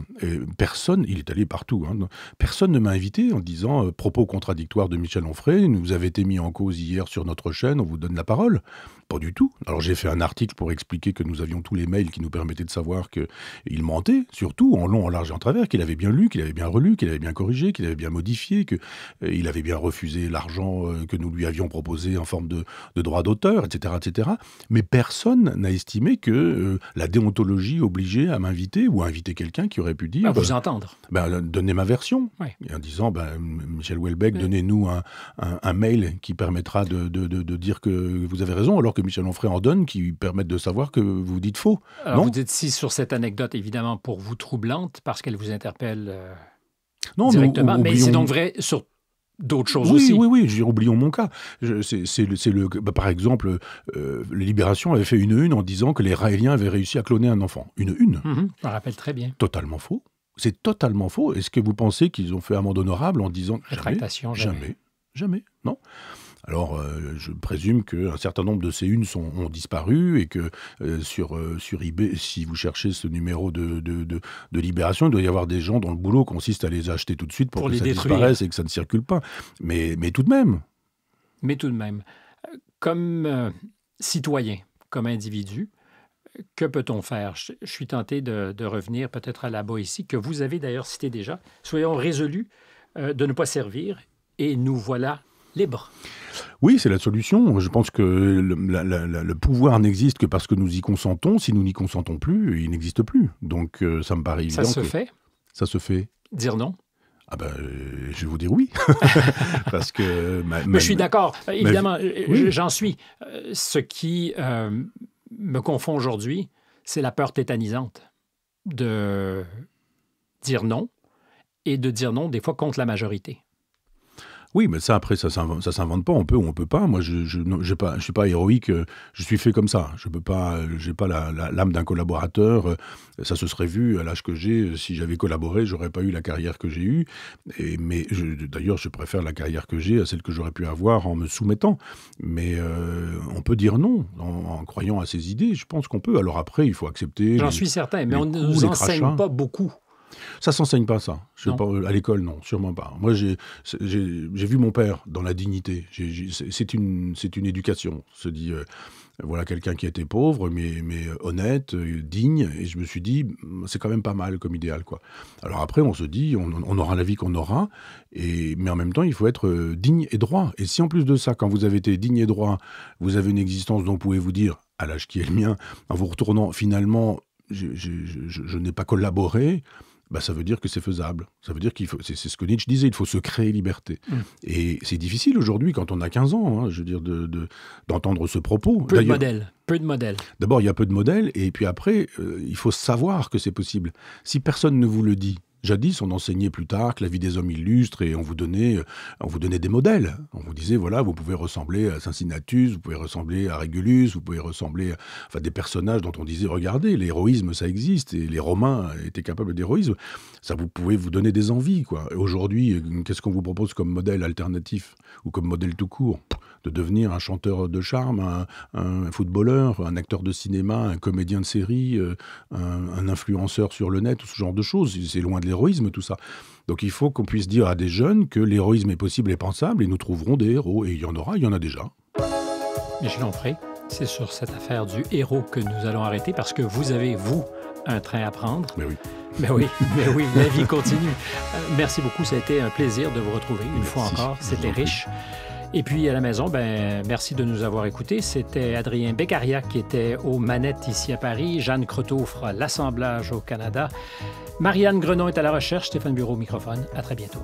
personne, il est allé partout, hein. personne ne m'a invité en disant euh, propos contradictoires de Michel Onfray, vous avez été mis en cause hier sur notre chaîne, on vous donne la parole. Pas du tout. Alors j'ai fait un article pour expliquer que nous avions tous les mails qui nous permettaient de savoir qu'il mentait, surtout en long, en large et en travers, qu'il avait bien lu, qu'il avait bien relu, qu'il avait bien corrigé, qu'il avait bien modifié, qu'il euh, avait bien refusé l'argent euh, que nous lui avions proposé en forme de, droit d'auteur, etc., etc. Mais personne n'a estimé que euh, la déontologie obligeait à m'inviter ou à inviter quelqu'un qui aurait pu dire... À vous bah, entendre. Ben, ma version. en disant, bah, Michel Welbeck, donnez-nous un, mail qui permettra de, dire que vous avez raison, alors que Michel Onfray en donne qui permettent de savoir que vous dites faux. vous
dites si sur cette anecdote, évidemment, pour vous troublante, parce qu'elle vous interpelle euh,
non, directement, mais, c'est donc vrai sur d'autres choses aussi. Oui, oui, oui, oublions mon cas. C'est le, bah, par exemple, euh, les Libération avait fait une une en disant que les Raéliens avaient réussi à cloner un enfant. Une une.
je mhm, me rappelle très bien.
Totalement faux. C'est totalement faux. Est-ce que vous pensez qu'ils ont fait amende honorable en disant jamais, jamais, non alors, euh, je présume qu'un certain nombre de ces unes ont disparu et que euh, sur, euh, sur eBay, si vous cherchez ce numéro de, Libération, il doit y avoir des gens dont le boulot consiste à les acheter tout de suite pour, que les ça détruire. disparaisse et que ça ne circule pas. Mais, tout de même.
Mais tout de même, comme citoyen, comme individu, que peut-on faire Je suis tenté de, revenir peut-être à la ici que vous avez d'ailleurs cité déjà. Soyons résolus de ne pas servir, et nous voilà libre.
Oui, c'est la solution. Je pense que le, pouvoir n'existe que parce que nous y consentons. Si nous n'y consentons plus, il n'existe plus. Donc euh, ça me paraît évident. Ça se fait Ça se fait. Dire non ah ben, euh, je vais vous dire oui. (laughs) (laughs) parce que... je suis d'accord. Évidemment, euh, j'en
suis. Ce qui me confond aujourd'hui, c'est la peur tétanisante de dire non et de dire non des fois contre la majorité.
Oui, mais ça, après, ça ne s'invente pas. On peut ou on peut pas. Moi, je ne suis pas héroïque. Euh, je suis fait comme ça. Je peux pas. Euh, j'ai pas l'âme d'un collaborateur. Euh, ça se serait vu à l'âge que j'ai. Si j'avais collaboré, j'aurais pas eu la carrière que j'ai eue. mais d'ailleurs, je préfère la carrière que j'ai à celle que j'aurais pu avoir en me soumettant. Mais on peut dire non en, croyant à ces idées. Je pense qu'on peut. Alors après, il faut accepter. J'en suis certain. Mais on ne nous enseigne pas beaucoup ça s'enseigne pas, ça. Euh, à l'école, non, sûrement pas. Moi, j'ai vu mon père dans la dignité. C'est une, une éducation. Se dit, euh, voilà quelqu'un qui était pauvre, mais, mais euh, honnête, digne. Et je me suis dit, hum, c'est quand même pas mal comme idéal. quoi. Alors après, on se dit, on, aura la vie qu'on aura, et, mais en même temps, il faut être digne et droit. Et si en plus de ça, quand vous avez été digne et droit, vous avez une existence dont vous pouvez vous dire, à l'âge qui est le mien, en vous retournant, finalement, je, je n'ai pas collaboré, bah, ça veut dire que c'est faisable. Ça veut dire qu'il c'est, ce que Nietzsche disait, il faut se créer liberté. Mm. Et c'est difficile aujourd'hui, quand on a 15 ans, hein, je veux dire, de, d'entendre ce propos. Peu de modèles. Peu de modèles. D'abord, il y a peu de modèles, et puis après, euh, il faut savoir que c'est possible. Si personne ne vous le dit, Jadis, on enseignait plus tard que la vie des hommes illustres et on vous donnait, euh, vous donnait des modèles. On vous disait, voilà, vous pouvez ressembler à Cincinnatus, vous pouvez ressembler à Régulus, vous pouvez ressembler à enfin, des personnages dont on disait, regardez, l'héroïsme, ça existe, et les Romains étaient capables d'héroïsme. Ça, vous pouvez vous donner des envies, quoi. Aujourd'hui, euh, qu'est-ce qu'on vous propose comme modèle alternatif ou comme modèle tout court de devenir un chanteur de charme, un, footballeur, un acteur de cinéma, un comédien de série, euh, un, influenceur sur le net, tout ce genre de choses. C'est loin de l'héroïsme, tout ça. Donc il faut qu'on puisse dire à des jeunes que l'héroïsme est possible et pensable, et nous trouverons des héros. Et il y en aura, il y en a déjà.
Michel Onfray, c'est sur cette affaire du héros que nous allons arrêter parce que vous avez, vous, un train à prendre. Mais oui. Mais oui, (laughs) mais oui, la vie continue. Euh, merci beaucoup, ça a été un plaisir de vous retrouver une fois encore. C'était riche. Et puis à la maison, ben, merci de nous avoir écoutés. C'était Adrien Beccaria qui était aux manettes ici à Paris, Jeanne Croteau fera l'assemblage au Canada, Marianne Grenon est à la recherche, Stéphane Bureau au microphone. À très bientôt.